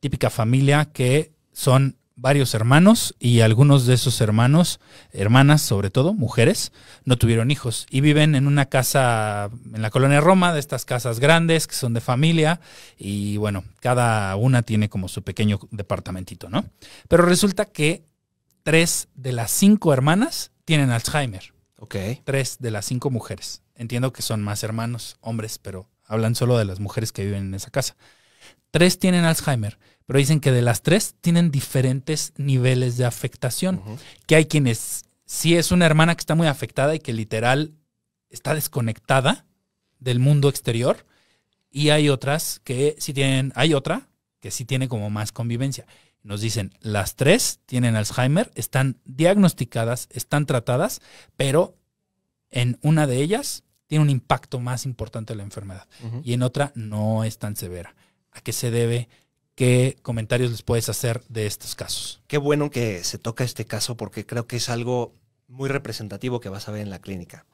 [SPEAKER 2] típica familia que son varios hermanos y algunos de esos hermanos, hermanas sobre todo, mujeres, no tuvieron hijos y viven en una casa en la colonia Roma, de estas casas grandes que son de familia y bueno, cada una tiene como su pequeño departamentito, ¿no? Pero resulta que tres de las cinco hermanas tienen Alzheimer. Ok. Tres de las cinco mujeres. Entiendo que son más hermanos, hombres, pero hablan solo de las mujeres que viven en esa casa. Tres tienen Alzheimer, pero dicen que de las tres tienen diferentes niveles de afectación. Que hay quienes, si es una hermana que está muy afectada y que literal está desconectada del mundo exterior, y hay otras que sí tienen, hay otra que sí tiene como más convivencia. Nos dicen, las tres tienen Alzheimer, están diagnosticadas, están tratadas, pero en una de ellas tiene un impacto más importante la enfermedad y en otra no es tan severa a qué se debe, qué
[SPEAKER 1] comentarios les puedes hacer de estos casos. Qué bueno que se toca este caso porque creo que es algo muy representativo que vas a ver en la clínica.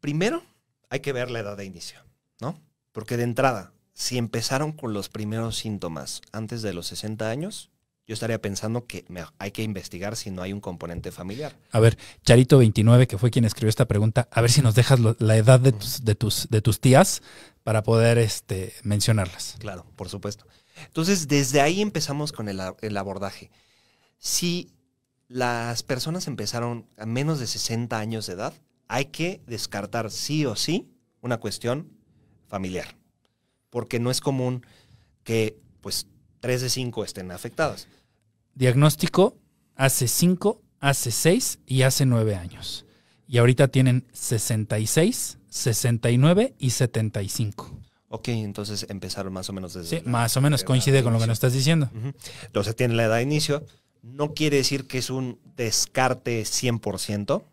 [SPEAKER 1] Primero, hay que ver la edad de inicio, ¿no? Porque de entrada, si empezaron con los primeros síntomas antes de los 60 años, yo estaría pensando que hay que investigar si no hay un componente familiar.
[SPEAKER 2] A ver, Charito29, que fue quien escribió esta pregunta, a ver si nos dejas la edad de tus, de tus, tías para poder este, mencionarlas.
[SPEAKER 1] Claro, por supuesto. Entonces, desde ahí empezamos con el, abordaje. Si las personas empezaron a menos de 60 años de edad, hay que descartar sí o sí una cuestión familiar, porque no es común que pues tres de cinco estén afectadas
[SPEAKER 2] diagnóstico hace 5, hace 6 y hace 9 años. Y ahorita tienen 66, 69 y 75.
[SPEAKER 1] Ok, entonces empezaron más o menos desde... Sí, más o menos coincide con lo que nos estás diciendo. Entonces tiene la edad de inicio. No quiere decir que es un descarte 100%.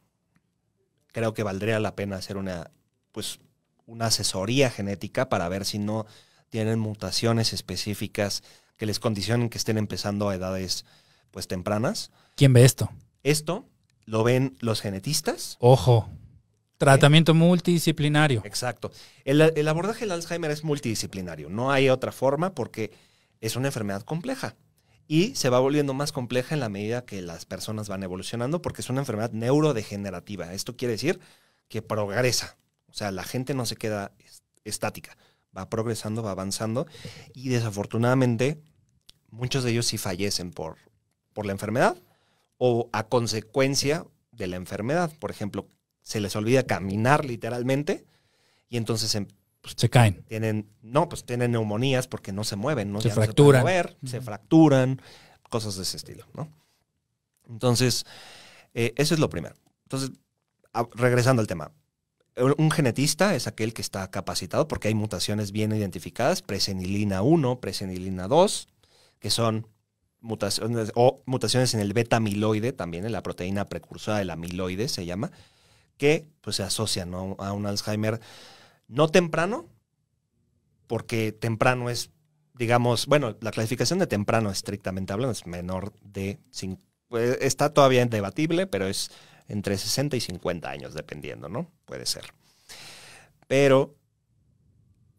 [SPEAKER 1] Creo que valdría la pena hacer una, pues, una asesoría genética para ver si no tienen mutaciones específicas que les condicionen que estén empezando a edades pues tempranas. ¿Quién ve esto? Esto lo ven los genetistas. Ojo. Tratamiento multidisciplinario. Exacto. El, el, abordaje del Alzheimer es multidisciplinario. No hay otra forma porque es una enfermedad compleja y se va volviendo más compleja en la medida que las personas van evolucionando porque es una enfermedad neurodegenerativa. Esto quiere decir que progresa. O sea, la gente no se queda estática va progresando, va avanzando y desafortunadamente muchos de ellos sí fallecen por, por la enfermedad o a consecuencia de la enfermedad. Por ejemplo, se les olvida caminar literalmente y entonces em, pues, se caen. Tienen, no, pues tienen neumonías porque no se mueven, ¿no? Se fracturan. se, mover, se fracturan, cosas de ese estilo, Entonces, eh, eso es lo primero. Entonces, ah, regresando al tema, un genetista es aquel que está capacitado porque hay mutaciones bien identificadas, presenilina 1, presenilina 2, que son mutaciones o mutaciones en el beta amiloide, también en la proteína precursora del amiloide se llama, que pues se asocian a un Alzheimer no temprano, porque temprano es, digamos, bueno, la clasificación de temprano estrictamente hablando es menor de eh, está todavía debatible, pero es entre 60 y 50 años, dependiendo, ¿no? Puede ser. Pero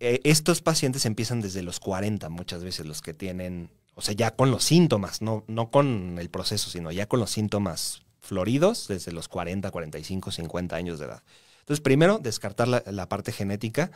[SPEAKER 1] eh, estos pacientes empiezan desde los 40 muchas veces, los que tienen, o sea, ya con los síntomas, no, no con el proceso, sino ya con los síntomas floridos desde los 40, 45, 50 años de edad. Entonces, primero, descartar la, parte genética,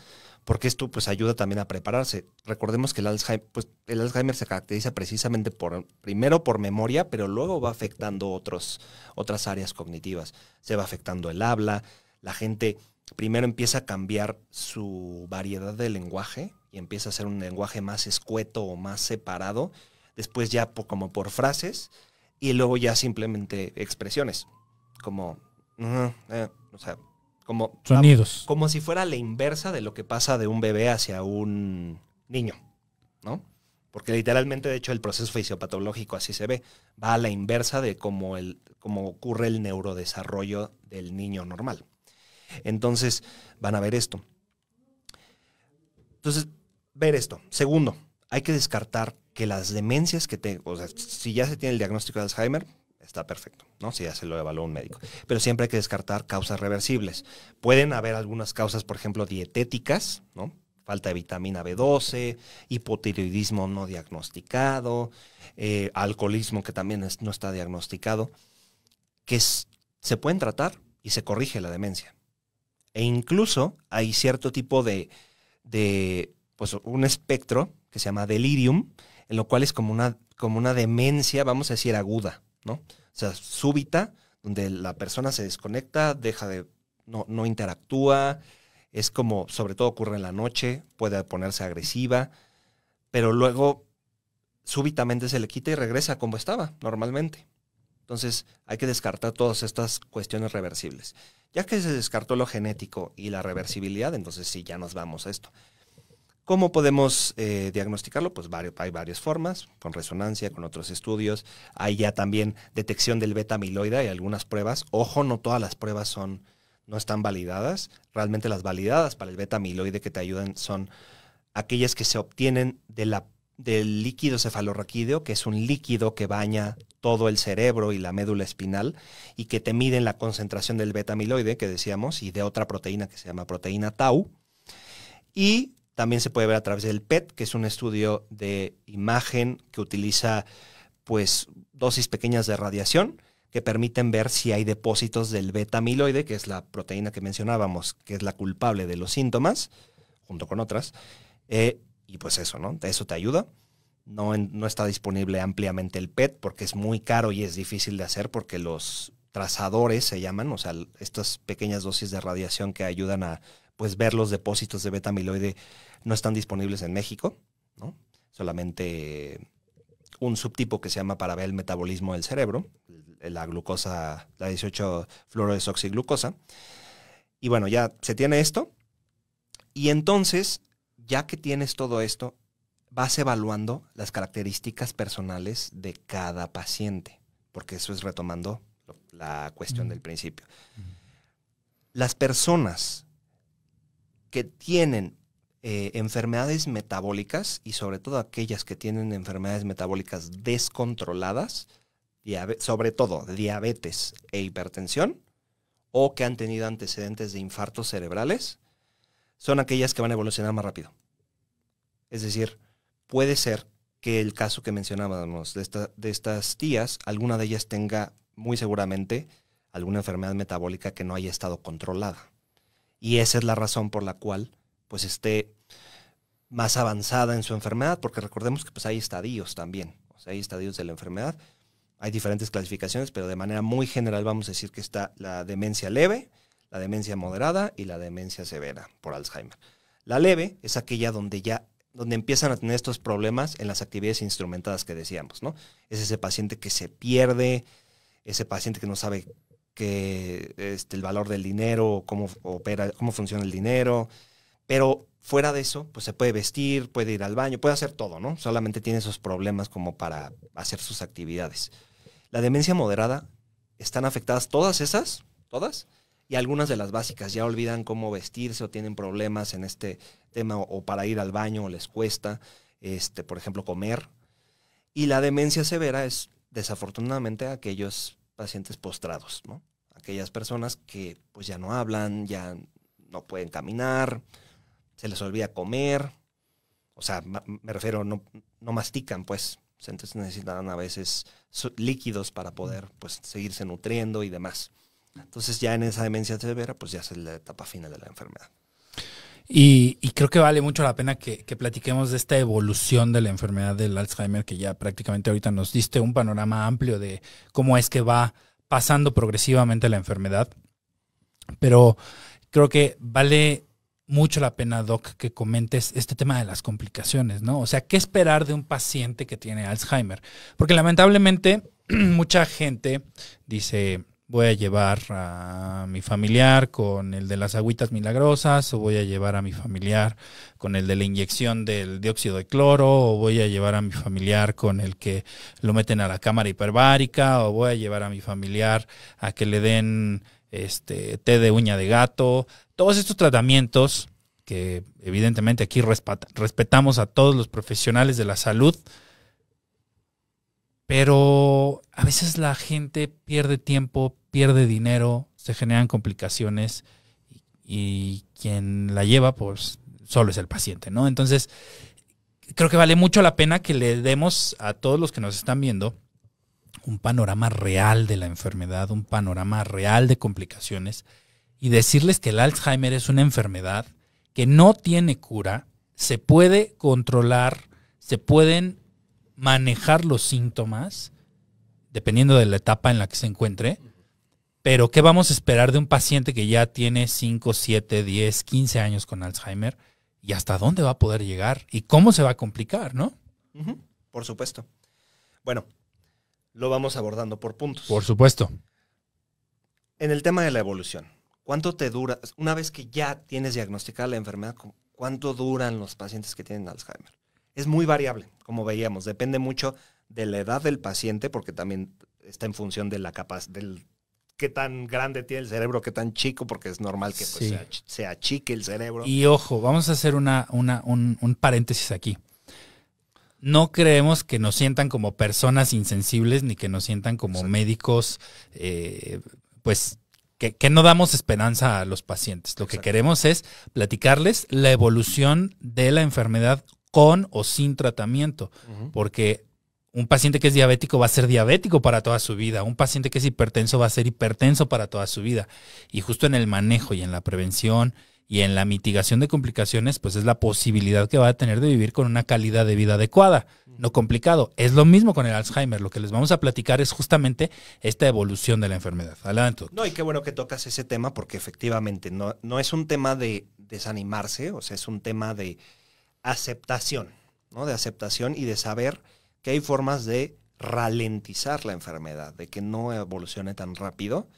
[SPEAKER 1] porque esto pues ayuda también a prepararse. Recordemos que el Alzheimer, pues, el Alzheimer se caracteriza precisamente por, primero por memoria, pero luego va afectando otros, otras áreas cognitivas. Se va afectando el habla, la gente primero empieza a cambiar su variedad de lenguaje y empieza a ser un lenguaje más escueto o más separado, después ya como por frases y luego ya simplemente expresiones, como, mm, eh, como, Sonidos. Como, si fuera la inversa de lo que pasa de un bebé hacia un niño, ¿no? Porque literalmente, de hecho, el proceso fisiopatológico así se ve. Va a la inversa de cómo, ocurre el neurodesarrollo del niño normal. Entonces, van a ver esto. Entonces, ver esto. Segundo, hay que descartar que las demencias que tengo o sea, si ya se tiene el diagnóstico de Alzheimer, está perfecto, ¿no? Si ya se lo evaluó un médico. Pero siempre hay que descartar causas reversibles. Pueden haber algunas causas, por ejemplo, dietéticas, ¿no? Falta de vitamina B12, hipotiroidismo no diagnosticado, eh, alcoholismo que también no está diagnosticado, que se pueden tratar y se corrige la demencia. E incluso hay cierto tipo de, de pues, un espectro que se llama delirium, en lo cual es como una, como una demencia, vamos a decir, aguda, ¿no? O sea, súbita, donde la persona se desconecta, deja de, no, no interactúa, es como, sobre todo ocurre en la noche, puede ponerse agresiva, pero luego súbitamente se le quita y regresa como estaba normalmente. Entonces hay que descartar todas estas cuestiones reversibles. Ya que se descartó lo genético y la reversibilidad, entonces sí, ya nos vamos a esto. ¿Cómo podemos eh, diagnosticarlo? Pues hay varias formas, con resonancia, con otros estudios. Hay ya también detección del beta amiloide, y algunas pruebas. Ojo, no todas las pruebas son, no están validadas. Realmente las validadas para el beta amiloide que te ayudan son aquellas que se obtienen de la, del líquido cefalorraquídeo, que es un líquido que baña todo el cerebro y la médula espinal y que te miden la concentración del beta amiloide que decíamos y de otra proteína que se llama proteína tau. Y también se puede ver a través del PET, que es un estudio de imagen que utiliza pues dosis pequeñas de radiación que permiten ver si hay depósitos del beta amiloide, que es la proteína que mencionábamos, que es la culpable de los síntomas, junto con otras. Eh, y pues eso, ¿no? Eso te ayuda. No, no está disponible ampliamente el PET porque es muy caro y es difícil de hacer porque los trazadores se llaman, o sea, estas pequeñas dosis de radiación que ayudan a pues ver los depósitos de beta amiloide no están disponibles en México, ¿no? Solamente un subtipo que se llama para ver el metabolismo del cerebro, la glucosa, la 18 fluorodesoxiglucosa. Y bueno, ya se tiene esto. Y entonces, ya que tienes todo esto, vas evaluando las características personales de cada paciente, porque eso es retomando la cuestión del principio. Las personas que tienen eh, enfermedades metabólicas y sobre todo aquellas que tienen enfermedades metabólicas descontroladas, sobre todo diabetes e hipertensión, o que han tenido antecedentes de infartos cerebrales, son aquellas que van a evolucionar más rápido. Es decir, puede ser que el caso que mencionábamos de estas tías, alguna de ellas tenga muy seguramente alguna enfermedad metabólica que no haya estado controlada. Y esa es la razón por la cual pues esté más avanzada en su enfermedad, porque recordemos que pues hay estadios también, o sea, hay estadios de la enfermedad, hay diferentes clasificaciones, pero de manera muy general vamos a decir que está la demencia leve, la demencia moderada y la demencia severa por Alzheimer. La leve es aquella donde ya donde empiezan a tener estos problemas en las actividades instrumentadas que decíamos, ¿no? Es ese paciente que se pierde, ese paciente que no sabe que este, el valor del dinero, cómo opera, cómo funciona el dinero. Pero fuera de eso, pues se puede vestir, puede ir al baño, puede hacer todo, ¿no? Solamente tiene esos problemas como para hacer sus actividades. La demencia moderada, están afectadas todas esas, todas, y algunas de las básicas. Ya olvidan cómo vestirse o tienen problemas en este tema o, para ir al baño o les cuesta, este, por ejemplo, comer. Y la demencia severa es desafortunadamente aquellos pacientes postrados, ¿no? aquellas personas que pues ya no hablan, ya no pueden caminar, se les olvida comer, o sea, me refiero, no, no mastican, pues, entonces necesitan a veces líquidos para poder pues seguirse nutriendo y demás. Entonces ya en esa demencia severa, pues ya es la etapa final de la enfermedad.
[SPEAKER 2] Y, creo que vale mucho la pena que, que, platiquemos de esta evolución de la enfermedad del Alzheimer, que ya prácticamente ahorita nos diste un panorama amplio de cómo es que va pasando progresivamente la enfermedad. Pero creo que vale mucho la pena, Doc, que comentes este tema de las complicaciones, ¿no? O sea, ¿qué esperar de un paciente que tiene Alzheimer? Porque lamentablemente mucha gente dice, voy a llevar a mi familiar con el de las agüitas milagrosas, o voy a llevar a mi familiar con el de la inyección del dióxido de cloro, o voy a llevar a mi familiar con el que lo meten a la cámara hiperbárica, o voy a llevar a mi familiar a que le den este té de uña de gato, todos estos tratamientos que evidentemente aquí respetamos a todos los profesionales de la salud, pero a veces la gente pierde tiempo, pierde dinero, se generan complicaciones y, quien la lleva, pues solo es el paciente, ¿no? Entonces, creo que vale mucho la pena que le demos a todos los que nos están viendo un panorama real de la enfermedad, un panorama real de complicaciones y decirles que el Alzheimer es una enfermedad que no tiene cura, se puede controlar, se pueden manejar los síntomas, dependiendo de la etapa en la que se encuentre. Pero, ¿qué vamos a esperar de un paciente que ya tiene 5, 7, 10, 15 años con Alzheimer? ¿Y hasta dónde va a poder llegar? ¿Y cómo se va a complicar, no? Por
[SPEAKER 1] supuesto. Bueno, lo vamos abordando por puntos. Por supuesto. En el tema de la evolución, ¿cuánto te dura, una vez que ya tienes diagnosticada la enfermedad, cuánto duran los pacientes que tienen Alzheimer? es muy variable, como veíamos. Depende mucho de la edad del paciente, porque también está en función de la capacidad, del qué tan grande tiene el cerebro, qué tan chico, porque es normal que pues, se, achique el cerebro. Y
[SPEAKER 2] ojo, vamos a hacer una, un, paréntesis aquí. No creemos que nos sientan como personas insensibles ni que nos sientan como médicos, eh, pues que, no damos esperanza a los pacientes. Lo que queremos es platicarles la evolución de la enfermedad con o sin tratamiento, porque un paciente que es diabético va a ser diabético para toda su vida, un paciente que es hipertenso va a ser hipertenso para toda su vida. Y justo en el manejo y en la prevención y en la mitigación de complicaciones, pues es la posibilidad que va a tener de vivir con una calidad de vida adecuada, no complicado. Es lo mismo con el Alzheimer, lo que les vamos a platicar es justamente esta evolución de la enfermedad.
[SPEAKER 1] Adelante. No, y qué bueno que tocas ese tema porque efectivamente no, no es un tema de desanimarse, o sea, es un tema de aceptación, ¿no? De aceptación y de saber que hay formas de ralentizar la enfermedad, de que no evolucione tan rápido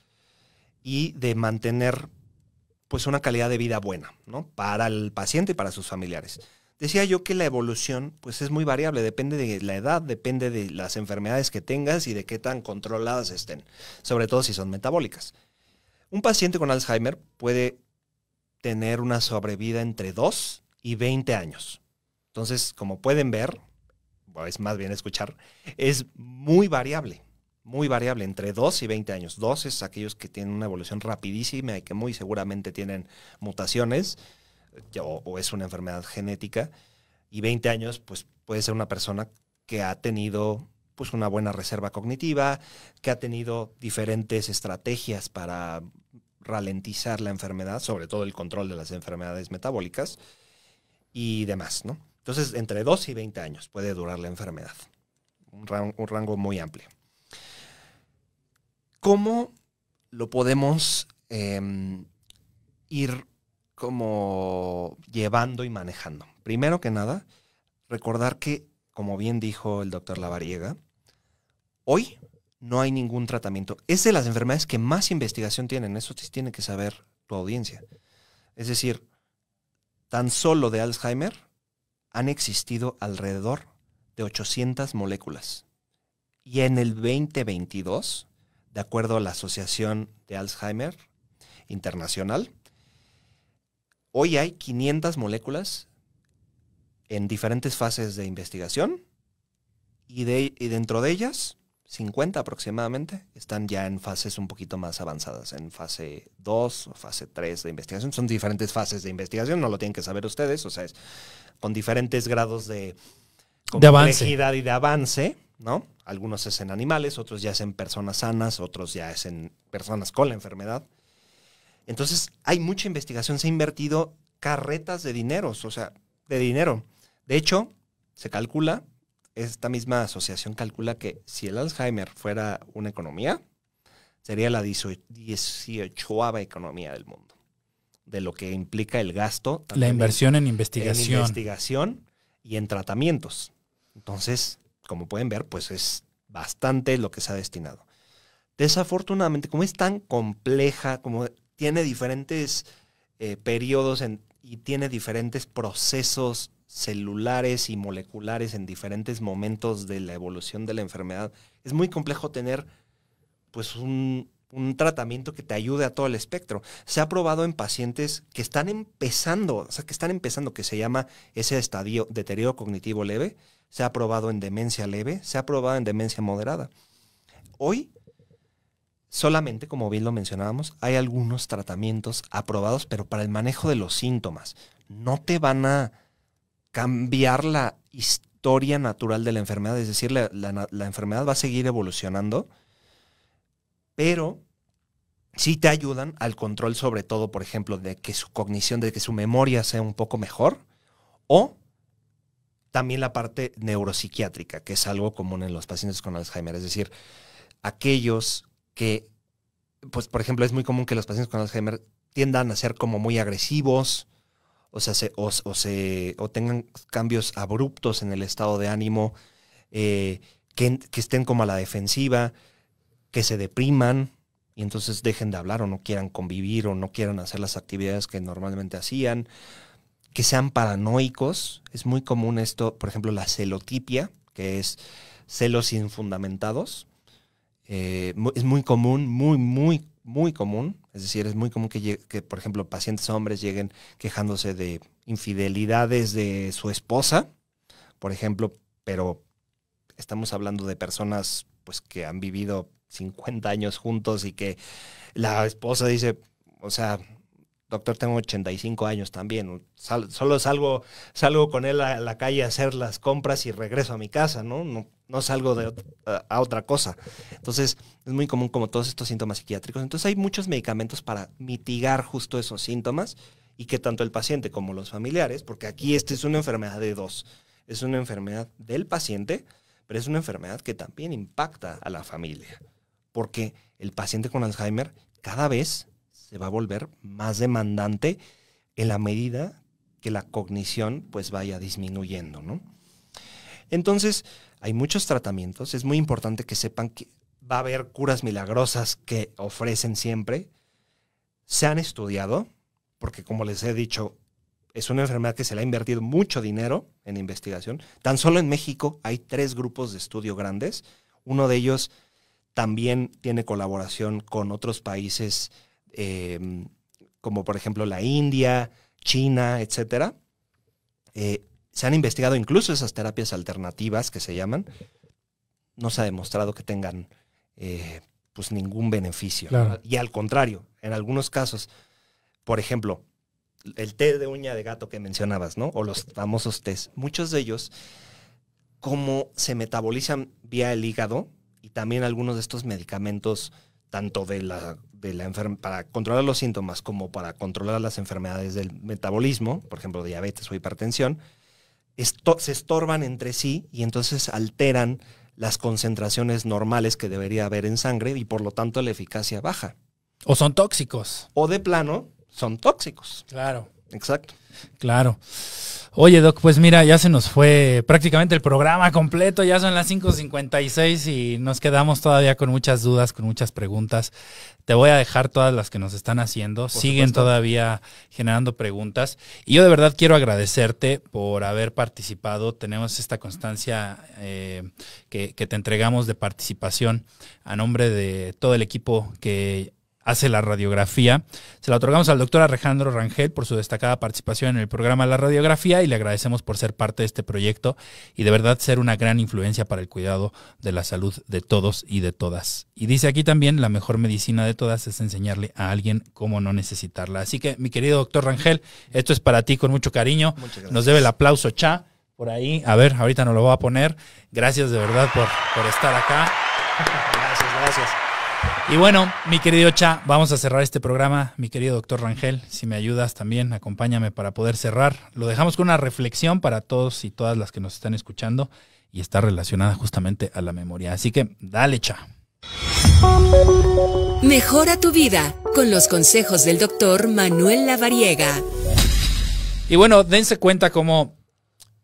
[SPEAKER 1] y de mantener pues una calidad de vida buena, ¿no? Para el paciente y para sus familiares. Decía yo que la evolución pues es muy variable, depende de la edad, depende de las enfermedades que tengas y de qué tan controladas estén, sobre todo si son metabólicas. Un paciente con Alzheimer puede tener una sobrevida entre dos y 20 años. Entonces, como pueden ver, es más bien escuchar, es muy variable, muy variable, entre 2 y 20 años. 2 es aquellos que tienen una evolución rapidísima y que muy seguramente tienen mutaciones eh, o, es una enfermedad genética. Y 20 años, pues puede ser una persona que ha tenido pues una buena reserva cognitiva, que ha tenido diferentes estrategias para ralentizar la enfermedad, sobre todo el control de las enfermedades metabólicas, y demás, ¿no? Entonces, entre 2 y 20 años puede durar la enfermedad. Un rango, muy amplio. ¿Cómo lo podemos em, ir como llevando y manejando? Primero que nada, recordar que, como bien dijo el doctor Lavariega, hoy no hay ningún tratamiento. Es de las enfermedades que más investigación tienen, eso tiene que saber tu audiencia. Es decir, tan solo de Alzheimer han existido alrededor de 800 moléculas. Y en el 2022, de acuerdo a la Asociación de Alzheimer Internacional, hoy hay 500 moléculas en diferentes fases de investigación y, dentro de ellas 50 aproximadamente están ya en fases un poquito más avanzadas, en fase 2 o fase 3 de investigación. Son diferentes fases de investigación, no lo tienen que saber ustedes, o sea, es con diferentes grados de complejidad y de avance, ¿no? Algunos es en animales, otros ya es en personas sanas, otros ya es en personas con la enfermedad. Entonces, hay mucha investigación, se ha invertido carretas de dinero, o sea, de dinero. De hecho, se calcula esta misma asociación calcula que si el Alzheimer fuera una economía, sería la 18 economía del mundo, de lo que implica el gasto. La inversión en, investigación. En investigación y en tratamientos. Entonces, como pueden ver, pues es bastante lo que se ha destinado. Desafortunadamente, como es tan compleja, como tiene diferentes eh, periodos y tiene diferentes procesos celulares y moleculares en diferentes momentos de la evolución de la enfermedad, es muy complejo tener pues un, tratamiento que te ayude a todo el espectro. Se ha probado en pacientes que están empezando, o sea, que están empezando, que se llama ese estadio deterioro cognitivo leve, se ha probado en demencia leve, se ha probado en demencia moderada. Hoy, solamente, como bien lo mencionábamos, hay algunos tratamientos aprobados, pero para el manejo de los síntomas. No te van a cambiar la historia natural de la enfermedad, es decir, la, enfermedad va a seguir evolucionando, pero sí te ayudan al control sobre todo, por ejemplo, de que su cognición, de que su memoria sea un poco mejor, o también la parte neuropsiquiátrica, que es algo común en los pacientes con Alzheimer, es decir, aquellos que, pues por ejemplo, es muy común que los pacientes con Alzheimer tiendan a ser como muy agresivos, o, sea, se, tengan cambios abruptos en el estado de ánimo, eh, que, estén como a la defensiva, que se depriman y entonces dejen de hablar o no quieran convivir o no quieran hacer las actividades que normalmente hacían, que sean paranoicos. Es muy común esto, por ejemplo, la celotipia, que es celos infundamentados. Eh, es muy común, muy, muy muy común, es decir, es muy común que, por ejemplo, pacientes hombres lleguen quejándose de infidelidades de su esposa, por ejemplo, pero estamos hablando de personas pues que han vivido 50 años juntos y que la esposa dice, o sea, doctor, tengo 85 años también, solo salgo, salgo con él a la calle a hacer las compras y regreso a mi casa, ¿no? No, no salgo de, a otra cosa. Entonces, es muy común como todos estos síntomas psiquiátricos. Entonces, hay muchos medicamentos para mitigar justo esos síntomas y que tanto el paciente como los familiares, porque aquí esta es una enfermedad de dos, es una enfermedad del paciente, pero es una enfermedad que también impacta a la familia, porque el paciente con Alzheimer cada vez se va a volver más demandante en la medida que la cognición pues vaya disminuyendo, Entonces, hay muchos tratamientos. Es muy importante que sepan que va a haber curas milagrosas que ofrecen siempre. Se han estudiado, porque como les he dicho, es una enfermedad que se le ha invertido mucho dinero en investigación. Tan solo en México hay tres grupos de estudio grandes. Uno de ellos también tiene colaboración con otros países, em, como por ejemplo la India, China, etc se han investigado incluso esas terapias alternativas que se llaman, no se ha demostrado que tengan eh, pues ningún beneficio. Y al contrario, en algunos casos, por ejemplo, el té de uña de gato que mencionabas, ¿no? O los famosos tés, muchos de ellos, como se metabolizan vía el hígado y también algunos de estos medicamentos, tanto de la, de la para controlar los síntomas como para controlar las enfermedades del metabolismo, por ejemplo, diabetes o hipertensión, se estorban entre sí y entonces alteran las concentraciones normales que debería haber en sangre y por lo tanto la eficacia baja. O son tóxicos. O de plano son tóxicos. Claro. Exacto.
[SPEAKER 2] Claro. Oye, Doc, pues mira, ya se nos fue prácticamente el programa completo, ya son las 5.56 y nos quedamos todavía con muchas dudas, con muchas preguntas. Te voy a dejar todas las que nos están haciendo, siguen todavía generando preguntas. Y yo de verdad quiero agradecerte por haber participado, tenemos esta constancia eh, que, que te entregamos de participación a nombre de todo el equipo que hace la radiografía. Se la otorgamos al doctor Alejandro Rangel por su destacada participación en el programa La Radiografía y le agradecemos por ser parte de este proyecto y de verdad ser una gran influencia para el cuidado de la salud de todos y de todas. Y dice aquí también, la mejor medicina de todas es enseñarle a alguien cómo no necesitarla. Así que, mi querido doctor Rangel, esto es para ti con mucho cariño. Nos debe el aplauso, Cha, por ahí. A ver, ahorita nos lo voy a poner. Gracias de verdad por, por estar acá.
[SPEAKER 1] Gracias, gracias.
[SPEAKER 2] Y bueno, mi querido Cha, vamos a cerrar este programa. Mi querido doctor Rangel, si me ayudas también, acompáñame para poder cerrar. Lo dejamos con una reflexión para todos y todas las que nos están escuchando y está relacionada justamente a la memoria. Así que dale, Cha.
[SPEAKER 3] Mejora tu vida con los consejos del doctor Manuel Lavariega.
[SPEAKER 2] Y bueno, dense cuenta como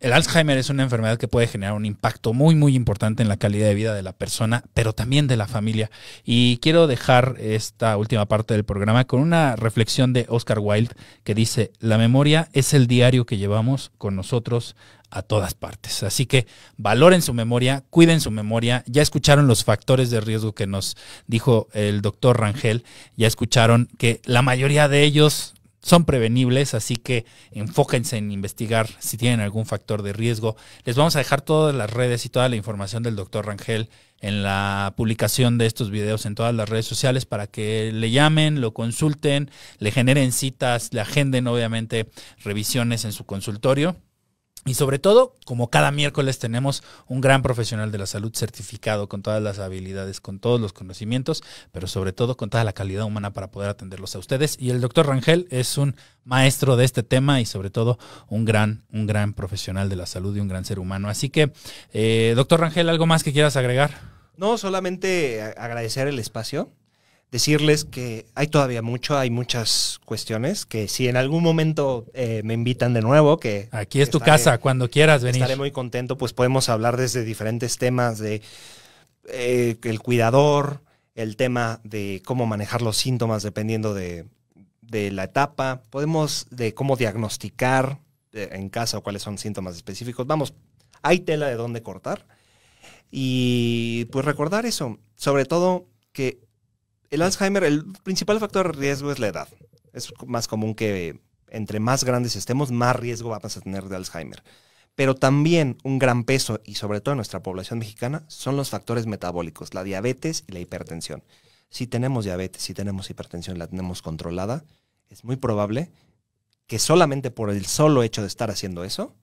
[SPEAKER 2] el Alzheimer es una enfermedad que puede generar un impacto muy, muy importante en la calidad de vida de la persona, pero también de la familia. Y quiero dejar esta última parte del programa con una reflexión de Oscar Wilde que dice, la memoria es el diario que llevamos con nosotros a todas partes. Así que valoren su memoria, cuiden su memoria. Ya escucharon los factores de riesgo que nos dijo el doctor Rangel, ya escucharon que la mayoría de ellos son prevenibles, así que enfóquense en investigar si tienen algún factor de riesgo. Les vamos a dejar todas las redes y toda la información del doctor Rangel en la publicación de estos videos en todas las redes sociales para que le llamen, lo consulten, le generen citas, le agenden obviamente revisiones en su consultorio y sobre todo, como cada miércoles tenemos un gran profesional de la salud certificado con todas las habilidades, con todos los conocimientos, pero sobre todo con toda la calidad humana para poder atenderlos a ustedes. Y el doctor Rangel es un maestro de este tema y sobre todo un gran, un gran profesional de la salud y un gran ser humano. Así que, eh, doctor Rangel, ¿algo más que quieras agregar?
[SPEAKER 1] No, solamente agradecer el espacio decirles que hay todavía mucho, hay muchas cuestiones que si en algún momento eh, me invitan de nuevo, que... Aquí es tu casa, cuando quieras venir. Estaré muy contento, pues podemos hablar desde diferentes temas de eh, el cuidador, el tema de cómo manejar los síntomas dependiendo de, la etapa, podemos de cómo diagnosticar eh, en casa o cuáles son síntomas específicos. Vamos, hay tela de dónde cortar. Y pues recordar eso, sobre todo que el Alzheimer, el principal factor de riesgo es la edad. Es más común que entre más grandes estemos, más riesgo vamos a tener de Alzheimer. Pero también un gran peso, y sobre todo en nuestra población mexicana, son los factores metabólicos, la diabetes y la hipertensión. Si tenemos diabetes, si tenemos hipertensión, la tenemos controlada, es muy probable que solamente por el solo hecho de estar haciendo eso,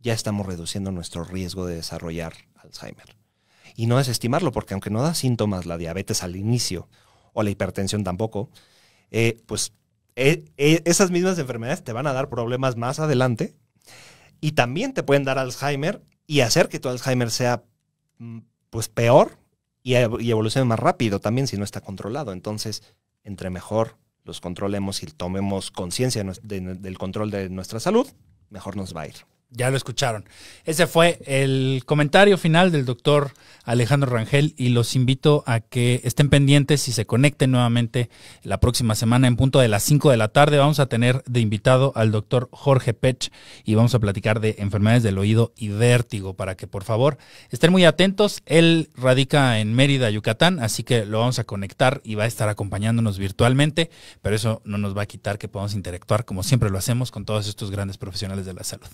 [SPEAKER 1] ya estamos reduciendo nuestro riesgo de desarrollar Alzheimer. Y no desestimarlo, porque aunque no da síntomas la diabetes al inicio o la hipertensión tampoco, eh, pues eh, eh, esas mismas enfermedades te van a dar problemas más adelante y también te pueden dar Alzheimer y hacer que tu Alzheimer sea mm, pues peor y, evolucione más rápido también si no está controlado. Entonces, entre mejor los controlemos y tomemos conciencia del control de nuestra salud, mejor nos va a ir. Ya lo escucharon.
[SPEAKER 2] Ese fue el comentario final del doctor Alejandro Rangel y los invito a que estén pendientes y se conecten nuevamente la próxima semana en punto de las 5 de la tarde. Vamos a tener de invitado al doctor Jorge Pech y vamos a platicar de enfermedades del oído y vértigo para que por favor estén muy atentos. Él radica en Mérida, Yucatán, así que lo vamos a conectar y va a estar acompañándonos virtualmente, pero eso no nos va a quitar que podamos interactuar como siempre lo hacemos con todos estos grandes profesionales de la salud.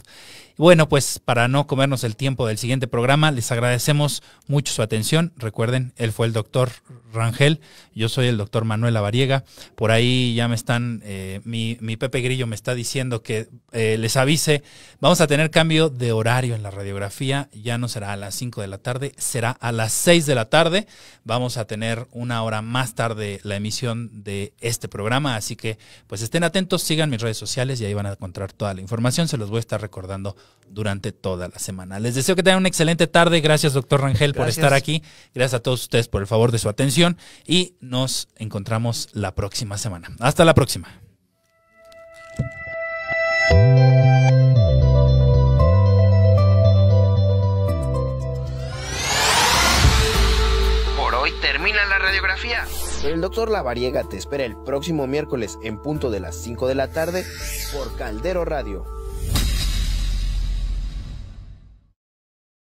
[SPEAKER 2] Bueno, pues para no comernos el tiempo del siguiente programa, les agradecemos mucho su atención. Recuerden, él fue el doctor Rangel, yo soy el doctor Manuel Avariega. Por ahí ya me están, eh, mi, Pepe Grillo me está diciendo que eh, les avise, vamos a tener cambio de horario en la radiografía, ya no será a las 5 de la tarde, será a las 6 de la tarde. Vamos a tener una hora más tarde la emisión de este programa, así que pues estén atentos, sigan mis redes sociales y ahí van a encontrar toda la información, se los voy a estar recordando durante toda la semana. Les deseo que tengan una excelente tarde. Gracias, doctor Rangel, por estar aquí. Gracias a todos ustedes por el favor de su atención y nos encontramos la próxima semana. Hasta la próxima.
[SPEAKER 1] Por hoy termina la radiografía.
[SPEAKER 2] el doctor Lavariega te espera
[SPEAKER 1] el próximo miércoles en punto de las 5 de la tarde por Caldero Radio